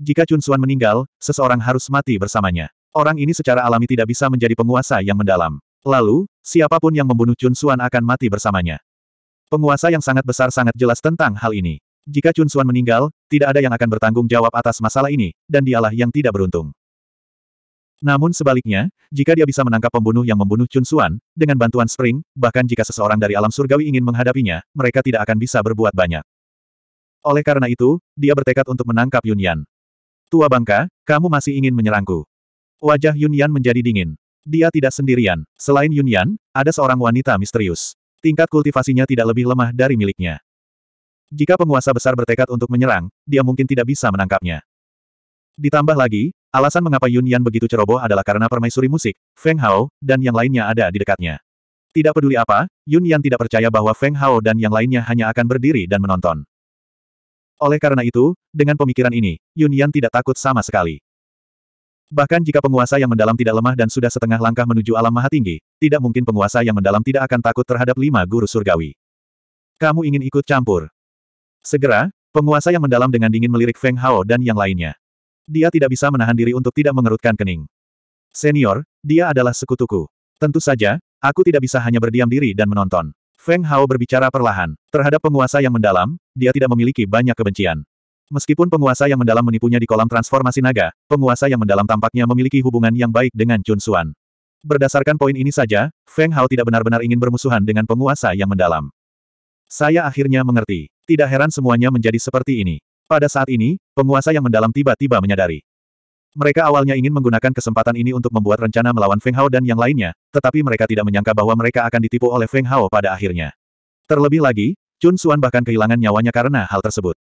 Jika Chun Suan meninggal, seseorang harus mati bersamanya. Orang ini secara alami tidak bisa menjadi penguasa yang mendalam. Lalu, siapapun yang membunuh Chun Suan akan mati bersamanya. Penguasa yang sangat besar sangat jelas tentang hal ini. Jika Chun Xuan meninggal, tidak ada yang akan bertanggung jawab atas masalah ini, dan dialah yang tidak beruntung. Namun sebaliknya, jika dia bisa menangkap pembunuh yang membunuh Chun Xuan, dengan bantuan Spring, bahkan jika seseorang dari alam surgawi ingin menghadapinya, mereka tidak akan bisa berbuat banyak. Oleh karena itu, dia bertekad untuk menangkap Yun Yan. Tua bangka, kamu masih ingin menyerangku. Wajah Yun Yan menjadi dingin. Dia tidak sendirian. Selain Yun Yan, ada seorang wanita misterius. Tingkat kultivasinya tidak lebih lemah dari miliknya. Jika penguasa besar bertekad untuk menyerang, dia mungkin tidak bisa menangkapnya. Ditambah lagi, alasan mengapa Yun Yan begitu ceroboh adalah karena permaisuri musik, Feng Hao, dan yang lainnya ada di dekatnya. Tidak peduli apa, Yun Yan tidak percaya bahwa Feng Hao dan yang lainnya hanya akan berdiri dan menonton. Oleh karena itu, dengan pemikiran ini, Yun Yan tidak takut sama sekali. Bahkan jika penguasa yang mendalam tidak lemah dan sudah setengah langkah menuju alam maha tinggi, tidak mungkin penguasa yang mendalam tidak akan takut terhadap lima guru surgawi. Kamu ingin ikut campur. Segera, penguasa yang mendalam dengan dingin melirik Feng Hao dan yang lainnya. Dia tidak bisa menahan diri untuk tidak mengerutkan kening. Senior, dia adalah sekutuku. Tentu saja, aku tidak bisa hanya berdiam diri dan menonton. Feng Hao berbicara perlahan. Terhadap penguasa yang mendalam, dia tidak memiliki banyak kebencian. Meskipun penguasa yang mendalam menipunya di kolam transformasi naga, penguasa yang mendalam tampaknya memiliki hubungan yang baik dengan Chun Xuan. Berdasarkan poin ini saja, Feng Hao tidak benar-benar ingin bermusuhan dengan penguasa yang mendalam. Saya akhirnya mengerti. Tidak heran semuanya menjadi seperti ini. Pada saat ini, penguasa yang mendalam tiba-tiba menyadari. Mereka awalnya ingin menggunakan kesempatan ini untuk membuat rencana melawan Feng Hao dan yang lainnya, tetapi mereka tidak menyangka bahwa mereka akan ditipu oleh Feng Hao pada akhirnya. Terlebih lagi, Chun Xuan bahkan kehilangan nyawanya karena hal tersebut.